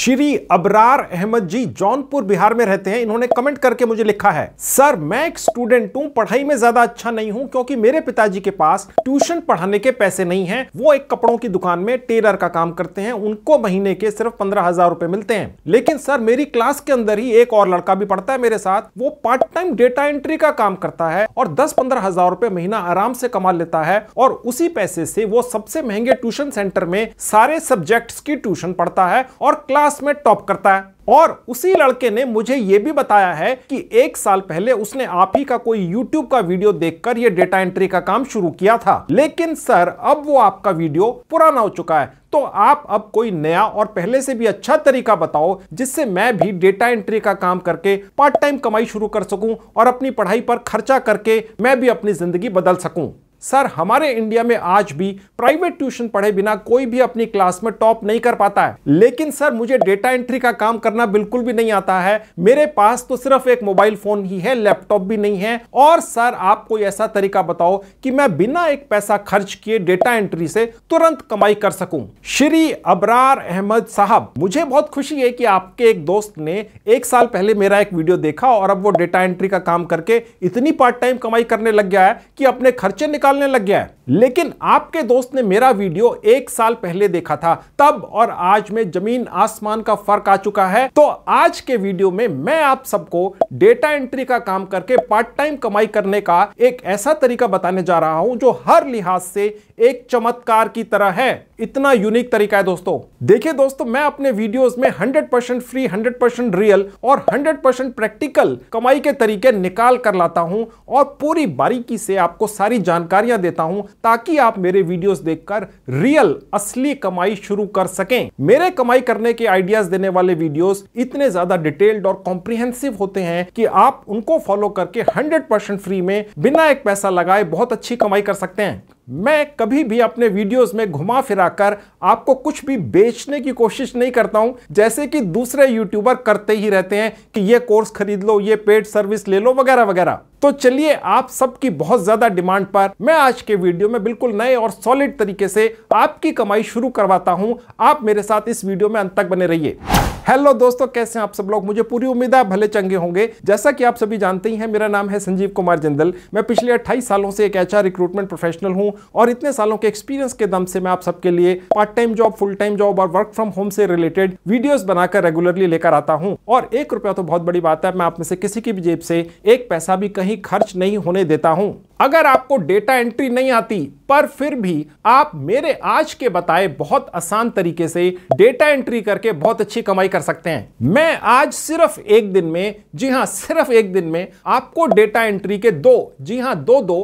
श्री अबरार अहमद जी जौनपुर बिहार में रहते हैं इन्होंने कमेंट करके मुझे लिखा है सर मैं एक स्टूडेंट हूँ पढ़ाई में ज्यादा अच्छा नहीं हूँ क्योंकि मेरे पिताजी के पास ट्यूशन पढ़ाने के पैसे नहीं है वो एक कपड़ों की दुकान में टेलर का काम करते हैं उनको महीने के सिर्फ पंद्रह हजार रुपए मिलते हैं लेकिन सर मेरी क्लास के अंदर ही एक और लड़का भी पढ़ता है मेरे साथ वो पार्ट टाइम डेटा एंट्री का काम करता है और दस पंद्रह हजार रुपए महीना आराम से कमा लेता है और उसी पैसे से वो सबसे महंगे ट्यूशन सेंटर में सारे सब्जेक्ट की ट्यूशन पढ़ता है और क्लास क्लास में टॉप करता है और उसी लड़के ने मुझे यह भी बताया है कि एक साल पहले उसने आप ही का कोई YouTube का वीडियो देखकर यह डेटा एंट्री का काम शुरू किया था लेकिन सर अब वो आपका वीडियो पुराना हो चुका है तो आप अब कोई नया और पहले से भी अच्छा तरीका बताओ जिससे मैं भी डेटा एंट्री का काम करके पार्ट टाइम कमाई शुरू कर सकूं और अपनी पढ़ाई पर खर्चा करके मैं भी अपनी जिंदगी बदल सकूं सर हमारे इंडिया में आज भी प्राइवेट ट्यूशन पढ़े बिना कोई भी अपनी क्लास में टॉप नहीं कर पाता है लेकिन सर मुझे डेटा एंट्री का काम करना बिल्कुल भी नहीं आता है मेरे पास तो सिर्फ एक मोबाइल फोन ही है लैपटॉप भी नहीं है और सर आप कोई ऐसा तरीका बताओ कि मैं बिना एक पैसा खर्च किए डेटा एंट्री से तुरंत कमाई कर सकूं श्री अबरार अहमद साहब मुझे बहुत खुशी है कि आपके एक दोस्त ने एक साल पहले मेरा एक वीडियो देखा और अब वो डेटा एंट्री का काम करके इतनी पार्ट टाइम कमाई करने लग गया है कि अपने खर्चे निकाल निकालने लग गया है लेकिन आपके दोस्त ने मेरा वीडियो एक साल पहले देखा था तब और आज में जमीन आसमान का फर्क आ चुका है तो आज के वीडियो में मैं आप सबको डेटा एंट्री का काम करके पार्ट टाइम कमाई करने का एक ऐसा तरीका बताने जा रहा हूं जो हर लिहाज से एक चमत्कार की तरह है इतना यूनिक तरीका है दोस्तों देखिए दोस्तों मैं अपने वीडियोस में 100% फ्री 100% रियल और 100% प्रैक्टिकल कमाई के तरीके निकाल कर लाता हूं और पूरी बारीकी से आपको सारी जानकारियां देता हूं ताकि आप मेरे वीडियोस देखकर रियल असली कमाई शुरू कर सकें मेरे कमाई करने के आइडियाज देने वाले वीडियोज इतने ज्यादा डिटेल्ड और कॉम्प्रिहेंसिव होते हैं कि आप उनको फॉलो करके हंड्रेड फ्री में बिना एक पैसा लगाए बहुत अच्छी कमाई कर सकते हैं मैं कभी भी अपने वीडियोस में घुमा फिराकर आपको कुछ भी बेचने की कोशिश नहीं करता हूं जैसे कि दूसरे यूट्यूबर करते ही रहते हैं कि ये कोर्स खरीद लो ये पेड सर्विस ले लो वगैरह वगैरह तो चलिए आप सबकी बहुत ज्यादा डिमांड पर मैं आज के वीडियो में बिल्कुल नए और सॉलिड तरीके से आपकी कमाई शुरू करवाता हूं आप मेरे साथ इस वीडियो में अंत तक बने रहिए हेलो दोस्तों कैसे हैं आप सब लोग मुझे पूरी उम्मीद है भले चंगे होंगे जैसा कि आप सभी जानते ही हैं मेरा नाम है संजीव कुमार जिंदल मैं पिछले 28 सालों से एक एच रिक्रूटमेंट प्रोफेशनल हूं और इतने सालों के एक्सपीरियंस के दम से मैं आप सबके लिए part time job full time job और वर्क फ्रॉम होम से रिलेटेड वीडियोज बनाकर रेगुलरली लेकर आता हूँ और एक रुपया तो बहुत बड़ी बात है मैं आप में से किसी की भी जेब से एक पैसा भी कहीं खर्च नहीं होने देता हूँ अगर आपको डेटा एंट्री नहीं आती पर फिर भी आप मेरे आज के बताए बहुत आसान तरीके से डेटा एंट्री करके बहुत अच्छी कमाई कर कर सकते हैं मैं आज सिर्फ एक दिन में जी हाँ सिर्फ एक दिन में आपको डेटा एंट्री के दो जी हाँ दो दो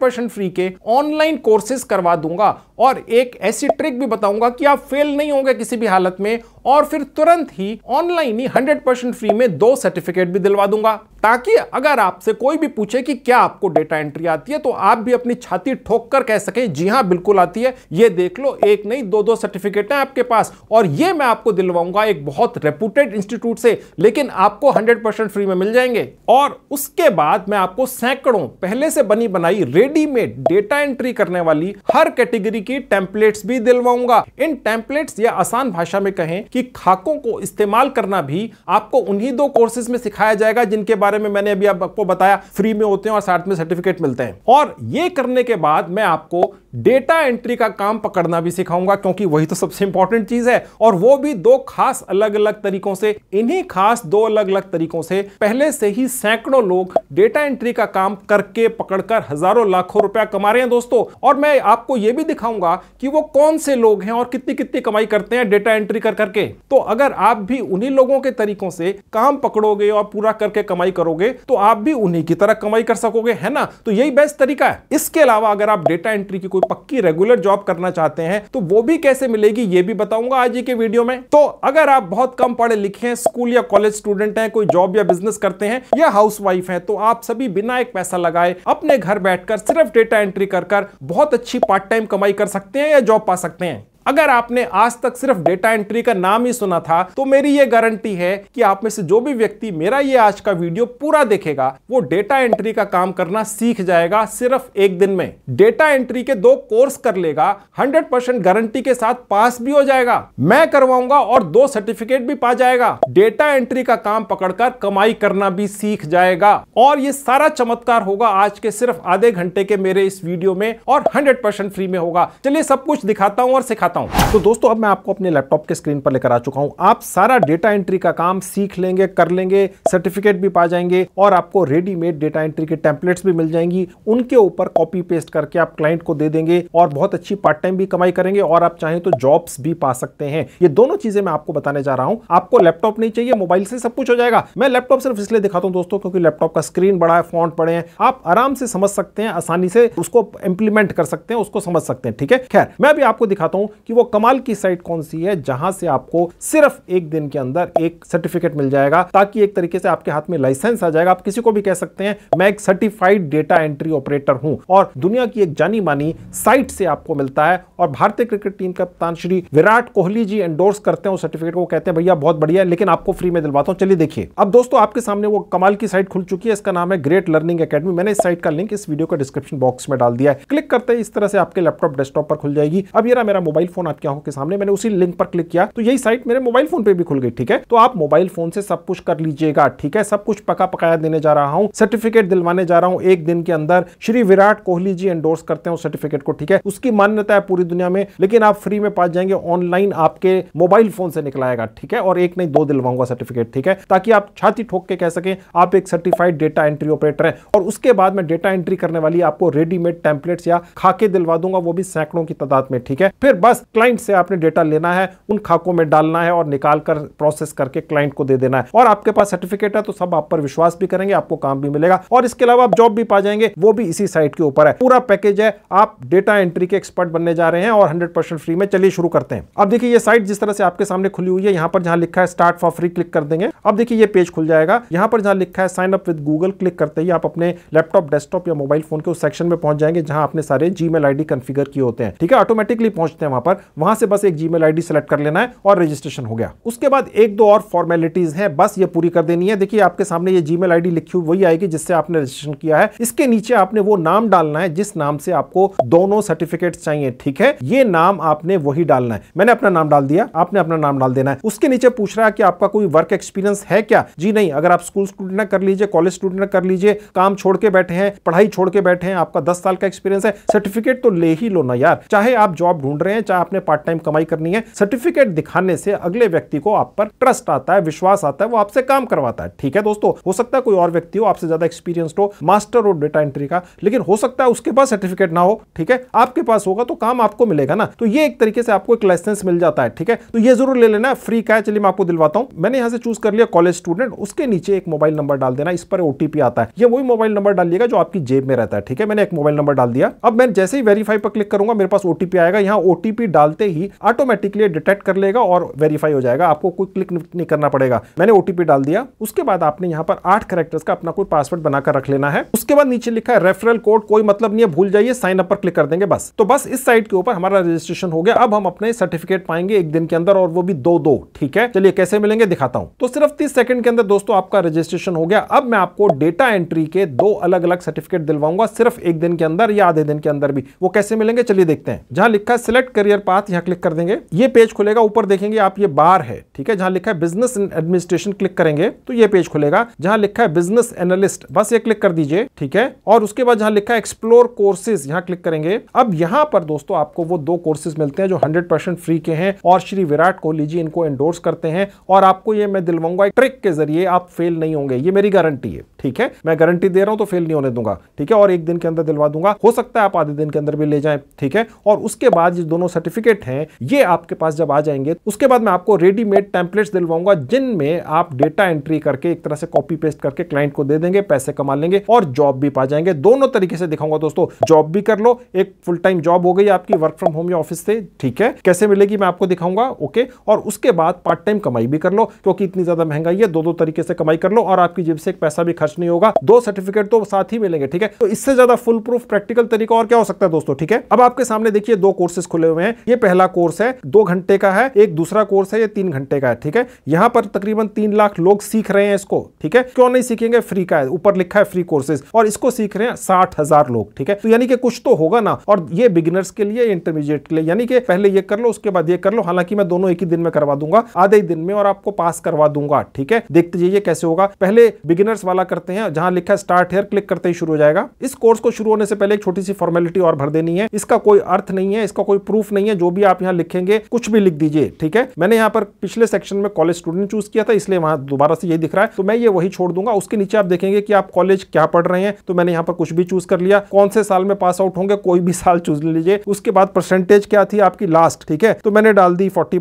परसेंट फ्री के ऑनलाइन कोर्सेज करवा दूंगा और एक ऐसी ट्रिक भी बताऊंगा कि आप फेल नहीं होंगे किसी भी हालत में और फिर तुरंत ही ऑनलाइन ही 100% फ्री में दो सर्टिफिकेट भी दिलवा दूंगा ताकि अगर आपसे कोई भी पूछे कि क्या आपको डेटा एंट्री आती है तो आप भी अपनी छाती ठोक कर कह सके जी हाँ बिल्कुल आती है ये देख लो एक नहीं दो दो सर्टिफिकेट है आपके पास और ये मैं आपको दिलवाऊंगा एक बहुत बहुत रेपुटेड इंस्टीट्यूट से लेकिन आपको 100% फ्री में मिल जाएंगे और उसके बाद मैं आपको सैकड़ों पहले से बनी बनाई रेडीमेड डेटा एंट्री करने वाली हर कैटेगरी की टेम्पलेट्स भी दिलवाऊंगा इन टेम्पलेट्स या आसान भाषा में कहें कि खाकों को इस्तेमाल करना भी आपको उन्हीं दो कोर्सेज में सिखाया जाएगा जिनके बारे में मैंने अभी आपको बताया फ्री में होते हैं और साथ में सर्टिफिकेट मिलते हैं और ये करने के बाद मैं आपको डेटा एंट्री का काम पकड़ना भी सिखाऊंगा क्योंकि वही तो सबसे इंपॉर्टेंट चीज है और वो भी दो खास अलग अलग तरीकों से इन्हीं खास दो अलग अलग तरीकों से पहले से ही सैकड़ों लोग डेटा एंट्री का काम करके पकड़कर हजारों लाखों रुपया कमा रहे हैं दोस्तों और मैं आपको यह भी दिखाऊंगा कि वो कौन से लोग हैं और कितनी कितनी कमाई करते हैं डेटा एंट्री कर करके तो अगर आप भी उन्हीं लोगों के तरीकों से काम पकड़ोगे और पूरा करके कमाई करोगे तो आप भी उन्हीं की तरह कमाई कर सकोगे है ना तो यही बेस्ट तरीका है इसके अलावा अगर आप डेटा एंट्री की कोई पक्की रेगुलर जॉब करना चाहते हैं तो वो भी कैसे मिलेगी ये भी बताऊंगा आज के वीडियो में तो अगर आप बहुत कम पढ़े लिखे हैं स्कूल या कॉलेज स्टूडेंट हैं कोई जॉब या बिजनेस करते हैं या हाउस वाइफ है तो आप सभी बिना एक पैसा लगाए अपने घर बैठकर सिर्फ डेटा एंट्री कर, कर बहुत अच्छी पार्ट टाइम कमाई कर सकते हैं या जॉब पा सकते हैं अगर आपने आज तक सिर्फ डेटा एंट्री का नाम ही सुना था तो मेरी ये गारंटी है कि आप में से जो भी व्यक्ति मेरा ये आज का वीडियो पूरा देखेगा वो डेटा एंट्री का काम करना सीख जाएगा सिर्फ एक दिन में डेटा एंट्री के दो कोर्स कर लेगा 100% गारंटी के साथ पास भी हो जाएगा मैं करवाऊंगा और दो सर्टिफिकेट भी पा जाएगा डेटा एंट्री का काम पकड़कर कमाई करना भी सीख जाएगा और ये सारा चमत्कार होगा आज के सिर्फ आधे घंटे के मेरे इस वीडियो में और हंड्रेड फ्री में होगा चलिए सब कुछ दिखाता हूँ और सिखाता बताता हूं तो दोस्तों अब मैं आपको अपने लैपटॉप के स्क्रीन पर लेकर आ चुका हूं आप सारा डेटा एंट्री का काम सीख लेंगे कर लेंगे सर्टिफिकेट भी पा जाएंगे और आपको रेडीमेड डेटा एंट्री के टेम्पलेट्स भी मिल जाएंगी उनके ऊपर कॉपी पेस्ट करके आप क्लाइंट को दे देंगे और बहुत अच्छी पार्ट टाइम भी कमाई करेंगे और आप चाहें तो जॉब्स भी पा सकते हैं ये दोनों चीजें मैं आपको बताने जा रहा हूं आपको लैपटॉप नहीं चाहिए मोबाइल से सब कुछ हो जाएगा मैं लैपटॉप सिर्फ इसलिए दिखाता हूं दोस्तों क्योंकि लैपटॉप का स्क्रीन बड़ा है फॉन्ट बड़े हैं आप आराम से समझ सकते हैं आसानी से उसको इंप्लीमेंट कर सकते हैं उसको समझ सकते हैं ठीक है खैर मैं भी आपको दिखाता हूं कि वो कमाल की साइट कौन सी है जहां से आपको सिर्फ एक दिन के अंदर एक सर्टिफिकेट मिल जाएगा ताकि एक तरीके से आपके हाथ में लाइसेंस आ जाएगा आप किसी को भी कह सकते हैं मैं एक सर्टिफाइड डेटा एंट्री ऑपरेटर हूं और दुनिया की एक जानी मानी साइट से आपको मिलता है और भारतीय क्रिकेट टीम कप्तान श्री विराट कोहली जी एंडोर्स करते हैं उस सर्टिफिकेट को कहते हैं भैया बहुत बढ़िया है लेकिन आपको फ्री में दिलवाता हूं चलिए देखिए अब दोस्तों आपके सामने वो कमाल की साइट खुल चुकी है इसका नाम है ग्रेट लर्निंग अकेडमी मैंने इस साइट का लिंक इस वीडियो का डिस्क्रिप्शन बॉक्स में डाल दिया है क्लिक करते ही इस तरह से आपके लैपटॉप डेस्कटॉप पर खुल जाएगी अब ये मेरा मोबाइल फोन आपके आंखों के सामने मैंने उसी लिंक पर क्लिक किया तो यही साइट मेरे मोबाइल फोन पे भी खुल गई ठीक है तो आप मोबाइल फोन से सब कुछ कर लीजिएगा ठीक है सब कुछ पका पकाया देने जा रहा हूँ सर्टिफिकेट दिलवाने जा रहा हूँ एक दिन के अंदर श्री विराट कोहली जी एंडोर्स करते हैं सर्टिफिकेट को ठीक है उसकी मान्यता है पूरी दुनिया में लेकिन आप फ्री में पास जाएंगे ऑनलाइन आपके मोबाइल फोन से निकलाएगा ठीक है और एक नहीं दो दिलवाऊंगा सर्टिफिकेट ठीक है ताकि आप छाती ठोक के कह सके आप एक सर्टिफाइड डेटा एंट्री ऑपरेटर है और उसके बाद में डेटा एंट्री करने वाली आपको रेडीमेड टेम्पलेट या खाके दिलवा दूंगा वो भी सैकड़ों की तादाद में ठीक है फिर बस बस क्लाइंट से आपने डेटा लेना है उन खाकों में डालना है और निकाल कर प्रोसेस करके क्लाइंट को दे देना है और आपके पास सर्टिफिकेट है तो सब आप पर विश्वास भी करेंगे आपको काम भी मिलेगा और इसके अलावा आप जॉब भी पा जाएंगे वो भी इसी साइट के ऊपर है पूरा पैकेज है आप डेटा एंट्री के एक्सपर्ट बनने जा रहे हैं और हंड्रेड फ्री में चलिए शुरू करते हैं अब देखिए ये साइट जिस तरह से आपके सामने खुली हुई है यहाँ पर जहाँ लिखा है स्टार्ट फॉर फ्री क्लिक कर देंगे अब देखिए ये पेज खुल जाएगा यहाँ पर जहाँ लिखा है sign up with Google click करते ही आप अपने लैपटॉप डेस्कटॉप या मोबाइल फोन के उस सेक्शन में पहुंच जाएंगे जहां आपने सारे जी मेल कॉन्फिगर किए होते हैं ठीक है ऑटोमेटिकली पहुंचते हैं वहां पर वहां से बस एक जी मेल सेलेक्ट कर लेना है और रजिस्ट्रेशन हो गया उसके बाद एक दो और फॉर्मेलिटीज है बस ये पूरी कर देनी है देखिए आपके सामने ये जी मेल लिखी हुई वही आएगी जिससे आपने रजिस्ट्रेशन किया है इसके नीचे आपने वो नाम डालना है जिस नाम से आपको दोनों सर्टिफिकेट चाहिए ठीक है ये नाम आपने वही डालना है मैंने अपना नाम डाल दिया आपने अपना नाम डाल देना है उसके नीचे पूछ रहा है कि आपका कोई वर्क एक्सपीरियंस है क्या जी नहीं अगर आप स्कूल स्टूडेंट कर लीजिए कॉलेज स्टूडेंट कर लीजिए काम छोड़ के बैठे हैं पढ़ाई छोड़ के बैठे हैं आपका दस साल का एक्सपीरियंस है सर्टिफिकेट तो ले ही लो ना यार चाहे आप जॉब ढूंढ रहे हैं चाहे चाहे आपने पार्ट टाइम कमाई करनी है सर्टिफिकेट दिखाने से अगले व्यक्ति को आप पर ट्रस्ट आता है विश्वास आता है वो आपसे काम करवाता है ठीक है दोस्तों हो सकता है कोई और व्यक्ति हो आपसे ज्यादा एक्सपीरियंस हो मास्टर हो डेटा एंट्री का लेकिन हो सकता है उसके पास सर्टिफिकेट ना हो ठीक है आपके पास होगा तो काम आपको मिलेगा ना तो ये एक तरीके से आपको एक लाइसेंस मिल जाता है ठीक है तो ये जरूर ले लेना फ्री का है चलिए मैं आपको दिलवाता हूं मैंने यहां से चूज कर लिया कॉलेज स्टूडेंट उसके नीचे एक मोबाइल नंबर डाल देना इस पर ओटीपी आता है ये वही मोबाइल नंबर डालिएगा जो आपकी जेब में रहता है ठीक है मैंने एक मोबाइल नंबर डाल दिया अब मैं जैसे ही वेरीफाई पर क्लिक करूंगा मेरे पास ओटीपी आएगा यहाँ ओटीपी भी डालते ही ऑटोमेटिकली डिटेक्ट कर लेगा और वेरीफाई हो जाएगा आपको कोई क्लिक नहीं करना पड़ेगा मैंने ओटीपी डाल दिया उसके बाद आपने यहाँ पर आठ करेक्टर्स का अपना कोई पासवर्ड बनाकर रख लेना है उसके बाद नीचे लिखा है रेफरल कोड कोई मतलब नहीं है भूल जाइए साइन अप पर क्लिक कर देंगे बस तो बस इस साइट के ऊपर हमारा रजिस्ट्रेशन हो गया अब हम अपने सर्टिफिकेट पाएंगे एक दिन के अंदर और वो भी दो दो ठीक है चलिए कैसे मिलेंगे दिखाता हूं तो सिर्फ तीस सेकंड के अंदर दोस्तों आपका रजिस्ट्रेशन हो गया अब मैं आपको डेटा एंट्री के दो अलग अलग सर्टिफिकेट दिलवाऊंगा सिर्फ एक दिन के अंदर या आधे दिन के अंदर भी वो कैसे मिलेंगे चलिए देखते हैं जहां लिखा है सिलेक्ट करियर करियर पाथ यहाँ क्लिक कर देंगे ये पेज खुलेगा ऊपर देखेंगे आप ये बार है ठीक है जहाँ लिखा है बिजनेस एंड एडमिनिस्ट्रेशन क्लिक करेंगे तो ये पेज खुलेगा जहाँ लिखा है बिजनेस एनालिस्ट बस ये क्लिक कर दीजिए ठीक है और उसके बाद जहाँ लिखा है एक्सप्लोर कोर्सेज यहाँ क्लिक करेंगे अब यहाँ पर दोस्तों आपको वो दो कोर्सेज मिलते हैं जो हंड्रेड फ्री के हैं और श्री विराट कोहली जी इनको एंडोर्स करते हैं और आपको ये मैं दिलवाऊंगा ट्रिक के जरिए आप फेल नहीं होंगे ये मेरी गारंटी है ठीक है मैं गारंटी दे रहा हूं तो फेल नहीं होने दूंगा ठीक है और एक दिन के अंदर दिलवा दूंगा हो सकता है आप आधे दिन के अंदर भी ले जाए ठीक है और उसके बाद ये दोनों सर्टिफिकेट हैं ये आपके पास जब आ जाएंगे उसके बाद मैं आपको रेडीमेड टैंपलेट्स दिलवाऊंगा जिनमें आप डेटा एंट्री करके एक तरह से कॉपी पेस्ट करके क्लाइंट को दे देंगे पैसे कमा लेंगे और जॉब भी पा जाएंगे दोनों तरीके से दिखाऊंगा दोस्तों जॉब भी कर लो एक फुल टाइम जॉब हो गई आपकी वर्क फ्रॉम होम या ऑफिस से ठीक है कैसे मिलेगी मैं आपको दिखाऊंगा ओके और उसके बाद पार्ट टाइम कमाई भी कर लो क्योंकि इतनी ज्यादा महंगाई है दो दो तरीके से कमाई कर लो और आपकी जेब से एक पैसा भी खर्च नहीं होगा दो सर्टिफिकेट तो साथ ही मिलेंगे ठीक है तो इससे ज्यादा फुल प्रूफ प्रैक्टिकल तरीका और क्या हो सकता है दोस्तों ठीक है अब आपके सामने देखिए दो कोर्सेज खुले हुए हैं ये पहला कोर्स है दो घंटे का है एक दूसरा कोर्स है ये तीन घंटे का है ठीक है यहाँ पर तकरीबन तीन लाख लोग सीख रहे हैं इसको ठीक है क्यों नहीं सीखेंगे फ्री का है ऊपर लिखा है फ्री कोर्सेज और इसको सीख रहे हैं साठ हजार लोग ठीक है तो यानी कि कुछ तो होगा ना और ये बिगिनर्स के लिए इंटरमीडिएट के लिए यानी कि पहले ये कर लो उसके बाद ये कर लो हालांकि मैं दोनों एक ही दिन में करवा दूंगा आधे ही दिन में और आपको पास करवा दूंगा ठीक है देखते जाइए कैसे होगा पहले बिगिनर्स वाला करते हैं जहां लिखा है स्टार्ट हेयर क्लिक करते ही शुरू हो जाएगा इस कोर्स को शुरू होने से पहले एक छोटी सी फॉर्मेलिटी और भर देनी है इसका कोई अर्थ नहीं है इसका कोई प्रूफ नहीं नहीं है जो भी आप यहाँ लिखेंगे कुछ भी लिख दीजिए ठीक है मैंने यहाँ पर पिछले सेक्शन में कॉलेज स्टूडेंट चूज किया था इसलिए वहां दोबारा से यही दिख रहा है तो मैं ये वही छोड़ दूंगा उसके नीचे आप देखेंगे कि आप कॉलेज क्या पढ़ रहे हैं तो मैंने यहाँ पर कुछ भी चूज कर लिया कौन से साल में पास आउट होंगे कोई भी साल चूज लीजिए उसके बाद परसेंटेज क्या थी आपकी लास्ट ठीक है तो मैंने डाल दी फोर्टी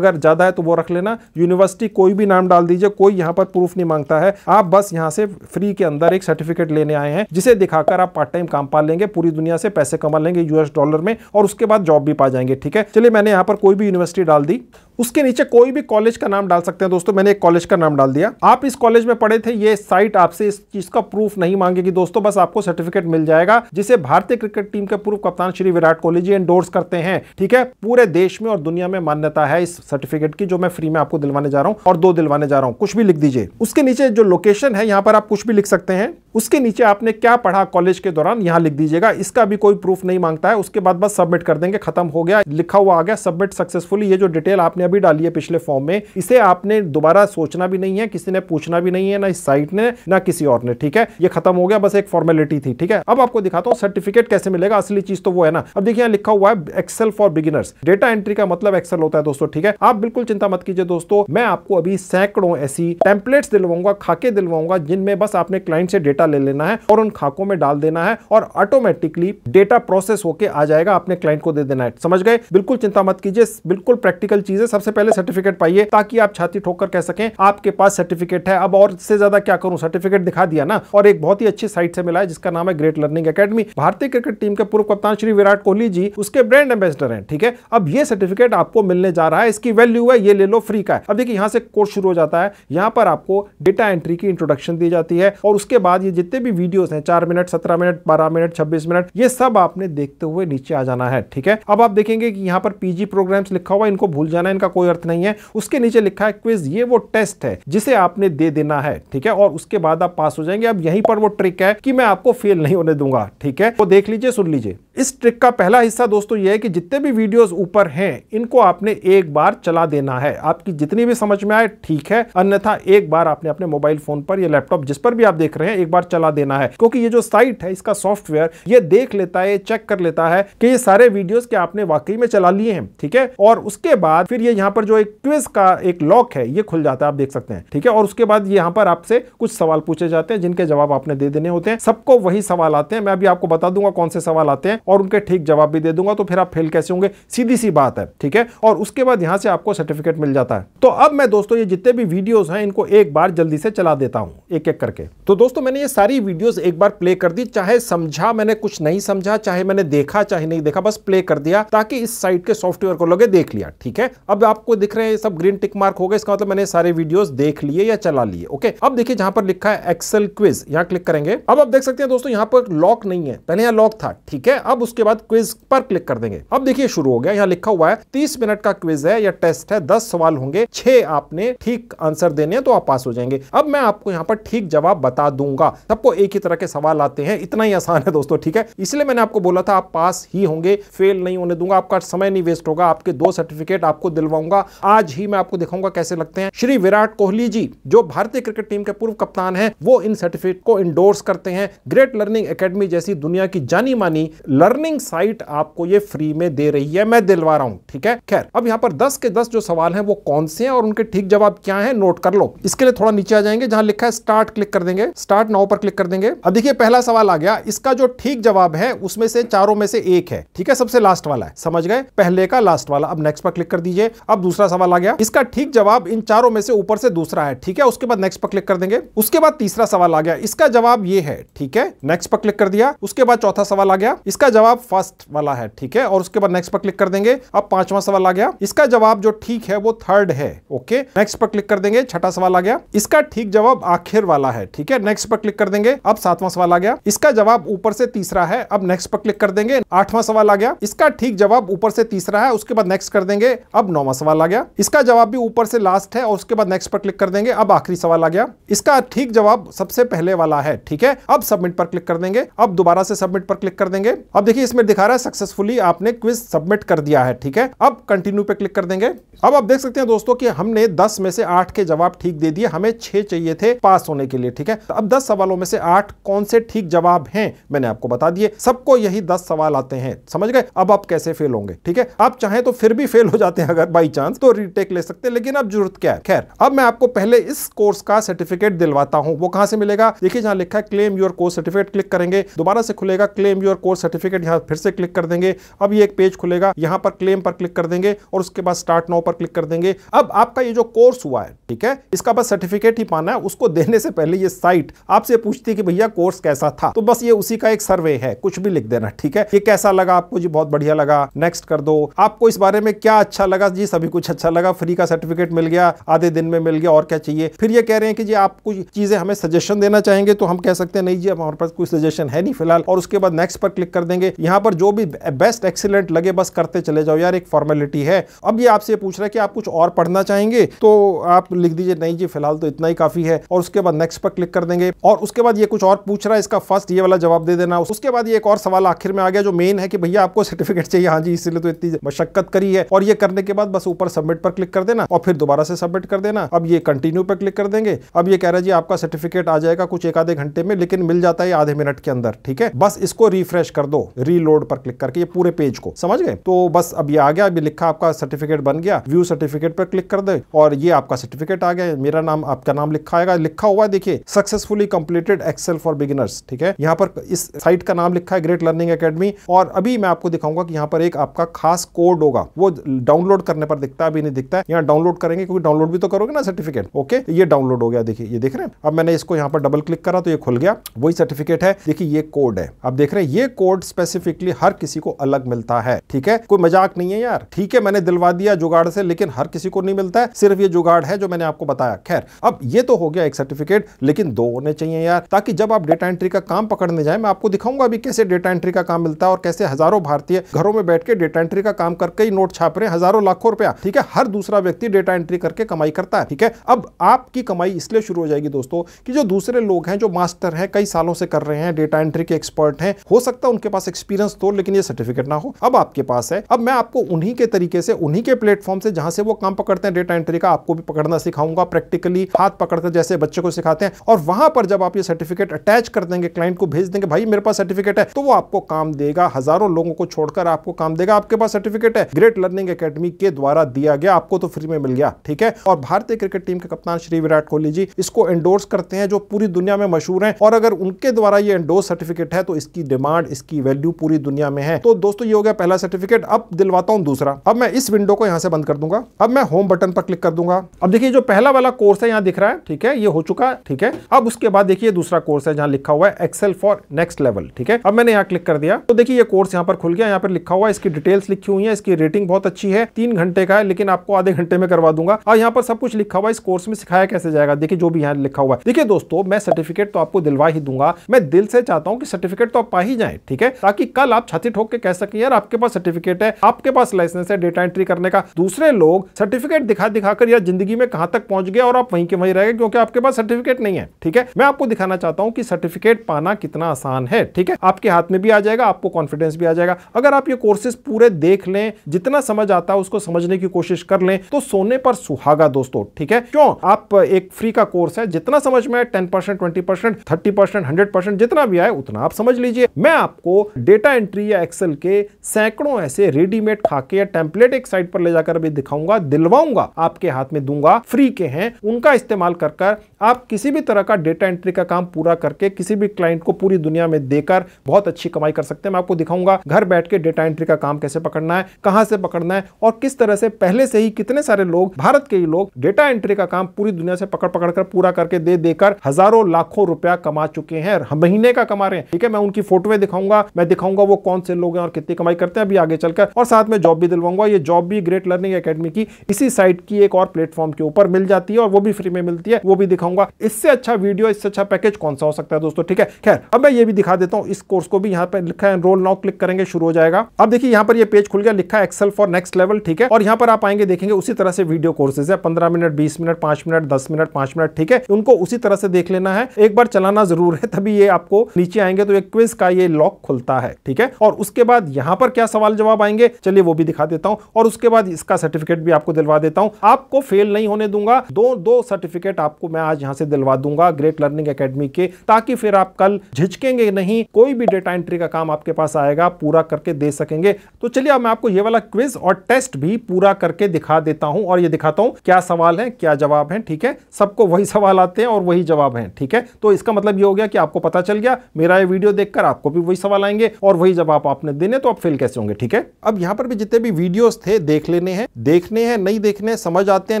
अगर ज्यादा है तो वो रख लेना यूनिवर्सिटी कोई भी नाम डाल दीजिए कोई यहाँ पर प्रूफ नहीं मांगता है आप बस यहाँ से फ्री के अंदर एक सर्टिफिकेट लेने आए हैं जिसे दिखाकर आप पार्ट टाइम काम पा लेंगे पूरी दुनिया से पैसे कमा लेंगे यूएस डॉलर में और उसके बाद जॉब भी पा जाएंगे जाएंगे ठीक है चलिए मैंने यहाँ पर कोई भी यूनिवर्सिटी डाल दी उसके नीचे कोई भी कॉलेज का नाम डाल सकते हैं दोस्तों मैंने एक कॉलेज का नाम डाल दिया आप इस कॉलेज में पढ़े थे ये साइट आपसे इस चीज का प्रूफ नहीं मांगेगी दोस्तों बस आपको सर्टिफिकेट मिल जाएगा जिसे भारतीय क्रिकेट टीम के पूर्व कप्तान श्री विराट कोहली जी एंडोर्स करते हैं ठीक है पूरे देश में और दुनिया में मान्यता है इस सर्टिफिकेट की जो मैं फ्री में आपको दिलवाने जा रहा हूँ और दो दिलवाने जा रहा हूँ कुछ भी लिख दीजिए उसके नीचे जो लोकेशन है यहाँ पर आप कुछ भी लिख सकते हैं उसके नीचे आपने क्या पढ़ा कॉलेज के दौरान यहाँ लिख दीजिएगा इसका भी कोई प्रूफ नहीं मांगता है उसके बाद बस सबमिट कर देंगे खत्म हो गया लिखा हुआ आ गया सबमिट सक्सेसफुली ये जो डिटेल आपने गलतियां भी डाली है पिछले फॉर्म में इसे आपने दोबारा सोचना भी नहीं है किसी ने पूछना भी नहीं है ना इस साइट ने ना किसी और ने ठीक है ये खत्म हो गया बस एक फॉर्मेलिटी थी ठीक है अब आपको दिखाता हूँ सर्टिफिकेट कैसे मिलेगा असली चीज तो वो है ना अब देखिए यहाँ लिखा हुआ है Excel for beginners data entry का मतलब एक्सेल होता है दोस्तों ठीक है आप बिल्कुल चिंता मत कीजिए दोस्तों मैं आपको अभी सैकड़ों ऐसी टेम्पलेट्स दिलवाऊंगा खाके दिलवाऊंगा जिनमें बस आपने क्लाइंट से डेटा ले लेना है और उन खाकों में डाल देना है और ऑटोमेटिकली डेटा प्रोसेस होकर आ जाएगा आपने क्लाइंट को दे देना है समझ गए बिल्कुल चिंता मत कीजिए बिल्कुल प्रैक्टिकल चीज है सबसे पहले सर्टिफिकेट पाइए ताकि आप छाती ठोक कर कह सकें आपके पास सर्टिफिकेट है अब और इससे ज्यादा क्या करूं सर्टिफिकेट दिखा दिया ना और एक बहुत ही अच्छी साइट से मिला है जिसका नाम है ग्रेट लर्निंग अकेडमी भारतीय क्रिकेट टीम के पूर्व कप्तान श्री विराट कोहली जी उसके ब्रांड एम्बेसडर है ठीक है अब ये सर्टिफिकेट आपको मिलने जा रहा है इसकी वैल्यू है ये ले लो फ्री का है अब देखिए यहां से कोर्स शुरू हो जाता है यहां पर आपको डेटा एंट्री की इंट्रोडक्शन दी जाती है और उसके बाद ये जितने भी वीडियोस हैं चार मिनट सत्रह मिनट बारह मिनट छब्बीस मिनट ये सब आपने देखते हुए नीचे आ जाना है ठीक है अब आप देखेंगे कि यहां पर पीजी प्रोग्राम्स लिखा हुआ इनको भूल जाना इनका का कोई अर्थ नहीं है उसके नीचे लिखा है क्विज ये वो टेस्ट है जिसे आपने दे देना है ठीक है और उसके बाद आप पास हो जाएंगे अब यहीं पर वो ट्रिक है कि मैं आपको फेल नहीं होने दूंगा ठीक है वो देख लीजिए सुन लीजिए इस ट्रिक का पहला हिस्सा दोस्तों ये है कि जितने भी वीडियोस ऊपर हैं इनको आपने एक बार चला देना है आपकी जितनी भी समझ में आए ठीक है अन्यथा एक बार आपने अपने मोबाइल फोन पर या लैपटॉप जिस पर भी आप देख रहे हैं एक बार चला देना है क्योंकि ये जो साइट है इसका सॉफ्टवेयर ये देख लेता है चेक कर लेता है कि ये सारे वीडियोज के आपने वाकई में चला लिए हैं ठीक है और उसके बाद फिर ये यहाँ पर जो एक क्विज का एक लॉक है ये खुल जाता है आप देख सकते हैं ठीक है और उसके बाद यहाँ पर आपसे कुछ सवाल पूछे जाते हैं जिनके जवाब आपने दे देने होते हैं सबको वही सवाल आते हैं मैं अभी आपको बता दूंगा कौन से सवाल आते हैं और उनके ठीक जवाब भी दे दूंगा तो फिर आप फेल कैसे होंगे सीधी सी बात है ठीक है और उसके बाद यहाँ से आपको सर्टिफिकेट मिल जाता है तो अब मैं दोस्तों ये जितने भी वीडियोज हैं इनको एक बार जल्दी से चला देता हूँ एक एक करके तो दोस्तों मैंने ये सारी वीडियोज एक बार प्ले कर दी चाहे समझा मैंने कुछ नहीं समझा चाहे मैंने देखा चाहे नहीं देखा बस प्ले कर दिया ताकि इस साइट के सॉफ्टवेयर को लगे देख लिया ठीक है अब अब आपको दिख रहे हैं सब ग्रीन टिक मार्क हो गए इसका मतलब मैंने सारे वीडियोस देख लिए या चला लिए ओके अब देखिए जहां पर लिखा है एक्सेल क्विज यहाँ क्लिक करेंगे अब आप देख सकते हैं दोस्तों यहाँ पर लॉक नहीं है पहले यहाँ लॉक था ठीक है अब उसके बाद क्विज पर क्लिक कर देंगे अब देखिए शुरू हो गया यहाँ लिखा हुआ है तीस मिनट का क्विज है या टेस्ट है दस सवाल होंगे छह आपने ठीक आंसर देने हैं तो आप पास हो जाएंगे अब मैं आपको यहाँ पर ठीक जवाब बता दूंगा सबको एक ही तरह के सवाल आते हैं इतना ही आसान है दोस्तों ठीक है इसलिए मैंने आपको बोला था आप पास ही होंगे फेल नहीं होने दूंगा आपका समय नहीं वेस्ट होगा आपके दो सर्टिफिकेट आपको दिल डलवाऊंगा आज ही मैं आपको दिखाऊंगा कैसे लगते हैं श्री विराट कोहली जी जो भारतीय क्रिकेट टीम के पूर्व कप्तान है वो इन सर्टिफिकेट को इंडोर्स करते हैं ग्रेट लर्निंग अकेडमी जैसी दुनिया की जानी मानी लर्निंग साइट आपको ये फ्री में दे रही है मैं दिलवा रहा हूँ ठीक है खैर अब यहाँ पर दस के दस जो सवाल है वो कौन से हैं और उनके ठीक जवाब क्या है नोट कर लो इसके लिए थोड़ा नीचे आ जाएंगे जहां लिखा है स्टार्ट क्लिक कर देंगे स्टार्ट नाउ पर क्लिक कर देंगे अब देखिए पहला सवाल आ गया इसका जो ठीक जवाब है उसमें से चारों में से एक है ठीक है सबसे लास्ट वाला है समझ गए पहले का लास्ट वाला अब नेक्स्ट पर क्लिक कर दीजिए अब दूसरा सवाल आ गया इसका ठीक जवाब इन चारों में से ऊपर से दूसरा है ठीक है उसके बाद नेक्स्ट पर क्लिक कर देंगे उसके बाद तीसरा सवाल आ गया इसका जवाब ये है ठीक है नेक्स्ट पर क्लिक कर दिया उसके बाद चौथा सवाल आ गया इसका जवाब फर्स्ट वाला है ठीक है और उसके बाद नेक्स्ट पर क्लिक कर देंगे अब पांचवा सवाल आ गया इसका जवाब जो ठीक है वो थर्ड है ओके नेक्स्ट पर क्लिक कर देंगे छठा सवाल आ गया इसका ठीक जवाब आखिर वाला है ठीक है नेक्स्ट पर क्लिक कर देंगे अब सातवां सवाल आ गया इसका जवाब ऊपर से तीसरा है अब नेक्स्ट पर क्लिक कर देंगे आठवां सवाल आ गया इसका ठीक जवाब ऊपर से तीसरा है उसके बाद नेक्स्ट कर देंगे अब नौवा पांचवा सवाल आ गया इसका जवाब भी ऊपर से लास्ट है और उसके बाद नेक्स्ट पर क्लिक कर देंगे अब आखिरी सवाल आ गया इसका ठीक जवाब सबसे पहले वाला है ठीक है अब सबमिट पर क्लिक कर देंगे अब दोबारा से सबमिट पर क्लिक कर देंगे अब देखिए इसमें दिखा रहा है सक्सेसफुली आपने क्विज सबमिट कर दिया है ठीक है अब कंटिन्यू पे क्लिक कर देंगे अब आप देख सकते हैं दोस्तों कि हमने 10 में से 8 के जवाब ठीक दे दिए हमें 6 चाहिए थे पास होने के लिए ठीक है तो अब 10 सवालों में से 8 कौन से ठीक जवाब हैं मैंने आपको बता दिए सबको यही 10 सवाल आते हैं समझ गए अब आप कैसे फेल होंगे ठीक है आप चाहें तो फिर भी फेल हो जाते हैं अगर बाई चांस तो रीटेक ले सकते हैं लेकिन अब जरूरत क्या है खैर अब मैं आपको पहले इस कोर्स का सर्टिफिकेट दिलवाता हूं वो कहां से मिलेगा देखिए जहां लिखा है claim your course certificate click करेंगे दोबारा से खुलेगा क्लेम योर कोर्स सर्टिफिकेट यहां फिर से क्लिक कर देंगे अब ये एक पेज खुलेगा यहां पर क्लेम पर क्लिक कर देंगे और उसके बाद स्टार्ट नाउ पर क्लिक कर देंगे अब आपका ये जो कोर्स हुआ है ठीक है इसका बस सर्टिफिकेट ही पाना है उसको देने से पहले ये साइट आपसे पूछती है कि भैया कोर्स कैसा था तो बस ये उसी का एक सर्वे है कुछ भी लिख देना ठीक है ये कैसा लगा आपको जी बहुत बढ़िया लगा नेक्स्ट कर दो आपको इस बारे में क्या अच्छा लगा जी जी सभी कुछ अच्छा लगा फ्री का सर्टिफिकेट मिल गया आधे दिन में मिल गया और क्या चाहिए फिर ये कह रहे हैं कि जी आप कुछ चीज़ें हमें सजेशन देना चाहेंगे तो हम कह सकते हैं नहीं जी हमारे पास कोई सजेशन है नहीं फिलहाल और उसके बाद नेक्स्ट पर क्लिक कर देंगे यहाँ पर जो भी बेस्ट एक्सीलेंट लगे बस करते चले जाओ यार एक फॉर्मेलिटी है अब ये आपसे पूछ रहा है कि आप कुछ और पढ़ना चाहेंगे तो आप लिख दीजिए नहीं जी फिलहाल तो इतना ही काफ़ी है और उसके बाद नेक्स्ट पर क्लिक कर देंगे और उसके बाद ये कुछ और पूछ रहा है इसका फर्स्ट ये वाला जवाब दे देना उसके बाद ये एक और सवाल आखिर में आ गया जो मेन है कि भैया आपको सर्टिफिकेट चाहिए हाँ जी इसलिए तो इतनी मशक्कत करी है और ये करने के बाद बस ऊपर सबमिट पर क्लिक कर देना और फिर दोबारा से सबमिट कर देना अब ये कंटिन्यू पर क्लिक कर देंगे अब ये कह रहे जी आपका सर्टिफिकेट आ जाएगा कुछ एक आधे घंटे में लेकिन मिल जाता है आधे मिनट के अंदर ठीक है बस इसको रिफ्रेश कर दो रीलोड पर क्लिक करके ये पूरे पेज को समझ गए तो बस अब ये आ गया अभी लिखा आपका सर्टिफिकेट बन गया व्यू सर्टिफिकेट पर क्लिक कर दे और ये आपका सर्टिफिकेट आ गया मेरा नाम आपका नाम लिखा आएगा लिखा हुआ देखिए successfully completed Excel for beginners ठीक है यहाँ पर इस साइट का नाम लिखा है ग्रेट लर्निंग अकेडमी और अभी मैं आपको दिखाऊंगा कि यहाँ पर एक आपका खास कोड होगा वो डाउनलोड करने पर दिखता भी नहीं दिखता यहाँ डाउनलोड करेंगे क्योंकि डाउनलोड भी तो करोगे ना सर्टिफिकेट ओके तो ये डाउनलोड हो गया देखिए ये देख रहे हैं अब मैंने इसको यहाँ पर डबल क्लिक करा तो ये खुल गया वही सर्टिफिकेट है देखिए ये कोड है अब देख रहे हैं ये कोड स्पेसिफिकली हर किसी को अलग मिलता है ठीक है कोई मजाक नहीं है यार ठीक है मैंने दिलवा दिया जुगाड़ से लेकिन हर किसी को नहीं मिलता है सिर्फ ये जुगाड़ है जो मैंने आपको बताया खैर अब ये तो हो गया एक सर्टिफिकेट लेकिन दो होने चाहिए यार ताकि जब आप डेटा एंट्री का काम पकड़ने जाए मैं आपको दिखाऊंगा अभी कैसे डेटा एंट्री का काम मिलता है और कैसे हजारों भारतीय घरों में बैठ के डेटा एंट्री का काम करके ही नोट छाप रहे हैं हजारों लाखों रुपया ठीक है हर दूसरा व्यक्ति डेटा एंट्री करके कमाई करता है ठीक है अब आपकी कमाई इसलिए शुरू हो जाएगी दोस्तों कि जो दूसरे लोग हैं जो मास्टर हैं कई सालों से कर रहे हैं डेटा एंट्री के एक्सपर्ट हैं हो सकता है उनके पास एक्सपीरियंस तो लेकिन ये सर्टिफिकेट ना हो अब आपके पास है अब मैं आपको उन्हीं के तरीके से उन्हीं के प्लेटफॉर्म से जहां से वो काम पकड़ते हैं डेटा एंट्री का आपको भी पकड़ना सिखाऊंगा प्रैक्टिकली हाथ पकड़कर जैसे बच्चे को सिखाते हैं और वहां पर जब आप ये सर्टिफिकेट अटैच कर देंगे क्लाइंट को भेज देंगे भाई मेरे पास सर्टिफिकेट है तो वो आपको काम देगा हजारों लोगों को छोड़कर आपको काम देगा आपके पास सर्टिफिकेट है ग्रेट लर्निंग अकेडमी के द्वारा दिया गया आपको तो फ्री में मिल गया ठीक है और भारतीय क्रिकेट टीम के कप्तान श्री विराट कोहली जी इसको एंडोर्स करते हैं जो पूरी दुनिया में मशहूर है और अगर उनके द्वारा ये एंडोर्स सर्टिफिकेट है तो इसकी डिमांड इसकी वैल्यू पूरी दुनिया में है तो दोस्तों ये हो गया पहला सर्टिफिकेट अब दिलवाता हूं दूसरा अब मैं इस विंडो को यहां से बंद कर दूंगा अब मैं होम बटन पर क्लिक कर दूंगा अब देखिए जो पहला वाला कोर्स है यहां दिख रहा है ठीक है ये हो चुका है ठीक है अब उसके बाद देखिए दूसरा कोर्स है जहां लिखा हुआ है एक्सेल फॉर नेक्स्ट लेवल ठीक है अब मैंने यहां क्लिक कर दिया तो देखिए ये कोर्स यहां पर खुल गया यहां पर लिखा हुआ है इसकी डिटेल्स लिखी हुई है इसकी रेटिंग बहुत अच्छी है तीन घंटे घंटे का है लेकिन आपको आधे घंटे में करवा दूंगा और हाँ, यहाँ पर सब कुछ लिखा हुआ इस कोर्स में सिखाया कैसे जाएगा देखिए जो भी यहाँ लिखा हुआ है देखिए दोस्तों मैं सर्टिफिकेट तो आपको दिलवा ही दूंगा मैं दिल से चाहता हूँ कि सर्टिफिकेट तो आप पा ही जाए ठीक है ताकि कल आप छाती ठोक के कह सके यार आपके पास सर्टिफिकेट है आपके पास लाइसेंस है डेटा एंट्री करने का दूसरे लोग सर्टिफिकेट दिखा दिखाकर यार जिंदगी में कहां तक पहुंच गया और आप वहीं के वहीं रह गए क्योंकि आपके पास सर्टिफिकेट नहीं है ठीक है मैं आपको दिखाना चाहता हूँ कि सर्टिफिकेट पाना कितना आसान है ठीक है आपके हाथ में भी आ जाएगा आपको कॉन्फिडेंस भी आ जाएगा अगर आप ये कोर्सेज पूरे देख लें जितना समझ आता है उसको समझ समझने की कोशिश कर लें तो सोने पर सुहागा दोस्तों ठीक है क्यों आप एक फ्री का कोर्स है जितना समझ में ten percent twenty percent thirty percent hundred percent जितना भी आए उतना आप समझ लीजिए मैं आपको डेटा एंट्री या एक्सेल के सैकड़ों ऐसे रेडीमेड खाके या टेम्पलेट एक साइट पर ले जाकर भी दिखाऊंगा दिलवाऊंगा आपके हाथ में दूंगा फ्री के हैं उनका इस्तेमाल कर कर आप किसी भी तरह का डेटा एंट्री का काम पूरा करके किसी भी क्लाइंट को पूरी दुनिया में देकर बहुत अच्छी कमाई कर सकते हैं मैं आपको दिखाऊंगा घर बैठ के डेटा एंट्री का काम कैसे पकड़ना है कहां से पकड़ना है और किस तरह तरह से पहले से ही कितने सारे लोग भारत के ही लोग डेटा एंट्री का काम पूरी दुनिया से पकड़ पकड़ कर पूरा करके दे देकर हजारों लाखों रुपया कमा चुके हैं महीने का कमा रहे हैं ठीक है मैं उनकी फोटो दिखाऊंगा मैं दिखाऊंगा वो कौन से लोग हैं और कितनी कमाई करते हैं अभी आगे चलकर और साथ में जॉब भी दिलवाऊंगा ये जॉब भी ग्रेट लर्निंग अकेडमी की इसी साइट की एक और प्लेटफॉर्म के ऊपर मिल जाती है और वो भी फ्री में मिलती है वो भी दिखाऊंगा इससे अच्छा वीडियो इससे अच्छा पैकेज कौन सा हो सकता है दोस्तों ठीक है खैर अब मैं ये भी दिखा देता हूँ इस कोर्स को भी यहाँ पर लिखा है एनरोल नाउ क्लिक करेंगे शुरू हो जाएगा अब देखिए यहाँ पर ये पेज खुल गया लिखा है एक्सेल फॉर नेक्स्ट लेवल ठीक है और यहाँ पर आप आएंगे देखेंगे उसी तरह से वीडियो कोर्सेज है पंद्रह मिनट बीस मिनट पांच मिनट दस मिनट पांच मिनट ठीक है उनको उसी तरह से देख लेना है एक बार चलाना जरूर है तभी ये आपको नीचे आएंगे तो एक क्विज का ये लॉक खुलता है ठीक है और उसके बाद यहाँ पर क्या सवाल जवाब आएंगे चलिए वो भी दिखा देता हूँ और उसके बाद इसका सर्टिफिकेट भी आपको दिलवा देता हूँ आपको फेल नहीं होने दूंगा दो दो सर्टिफिकेट आपको मैं आज यहाँ से दिलवा दूंगा ग्रेट लर्निंग अकेडमी के ताकि फिर आप कल झिझकेंगे नहीं कोई भी डेटा एंट्री का काम आपके पास आएगा पूरा करके दे सकेंगे तो चलिए अब मैं आपको ये वाला क्विज और टेस्ट भी पूरा करके दिखा देता हूं और ये दिखाता हूं क्या सवाल है क्या जवाब है ठीक है सबको वही सवाल आते हैं और वही जवाब है ठीक है तो इसका मतलब ये हो गया कि आपको पता चल गया मेरा ये वीडियो देखकर आपको भी वही सवाल आएंगे और वही जवाब आपने देने तो आप फेल कैसे होंगे ठीक है अब यहाँ पर भी जितने भी वीडियोस थे देख लेने हैं देखने हैं नहीं देखने समझ आते हैं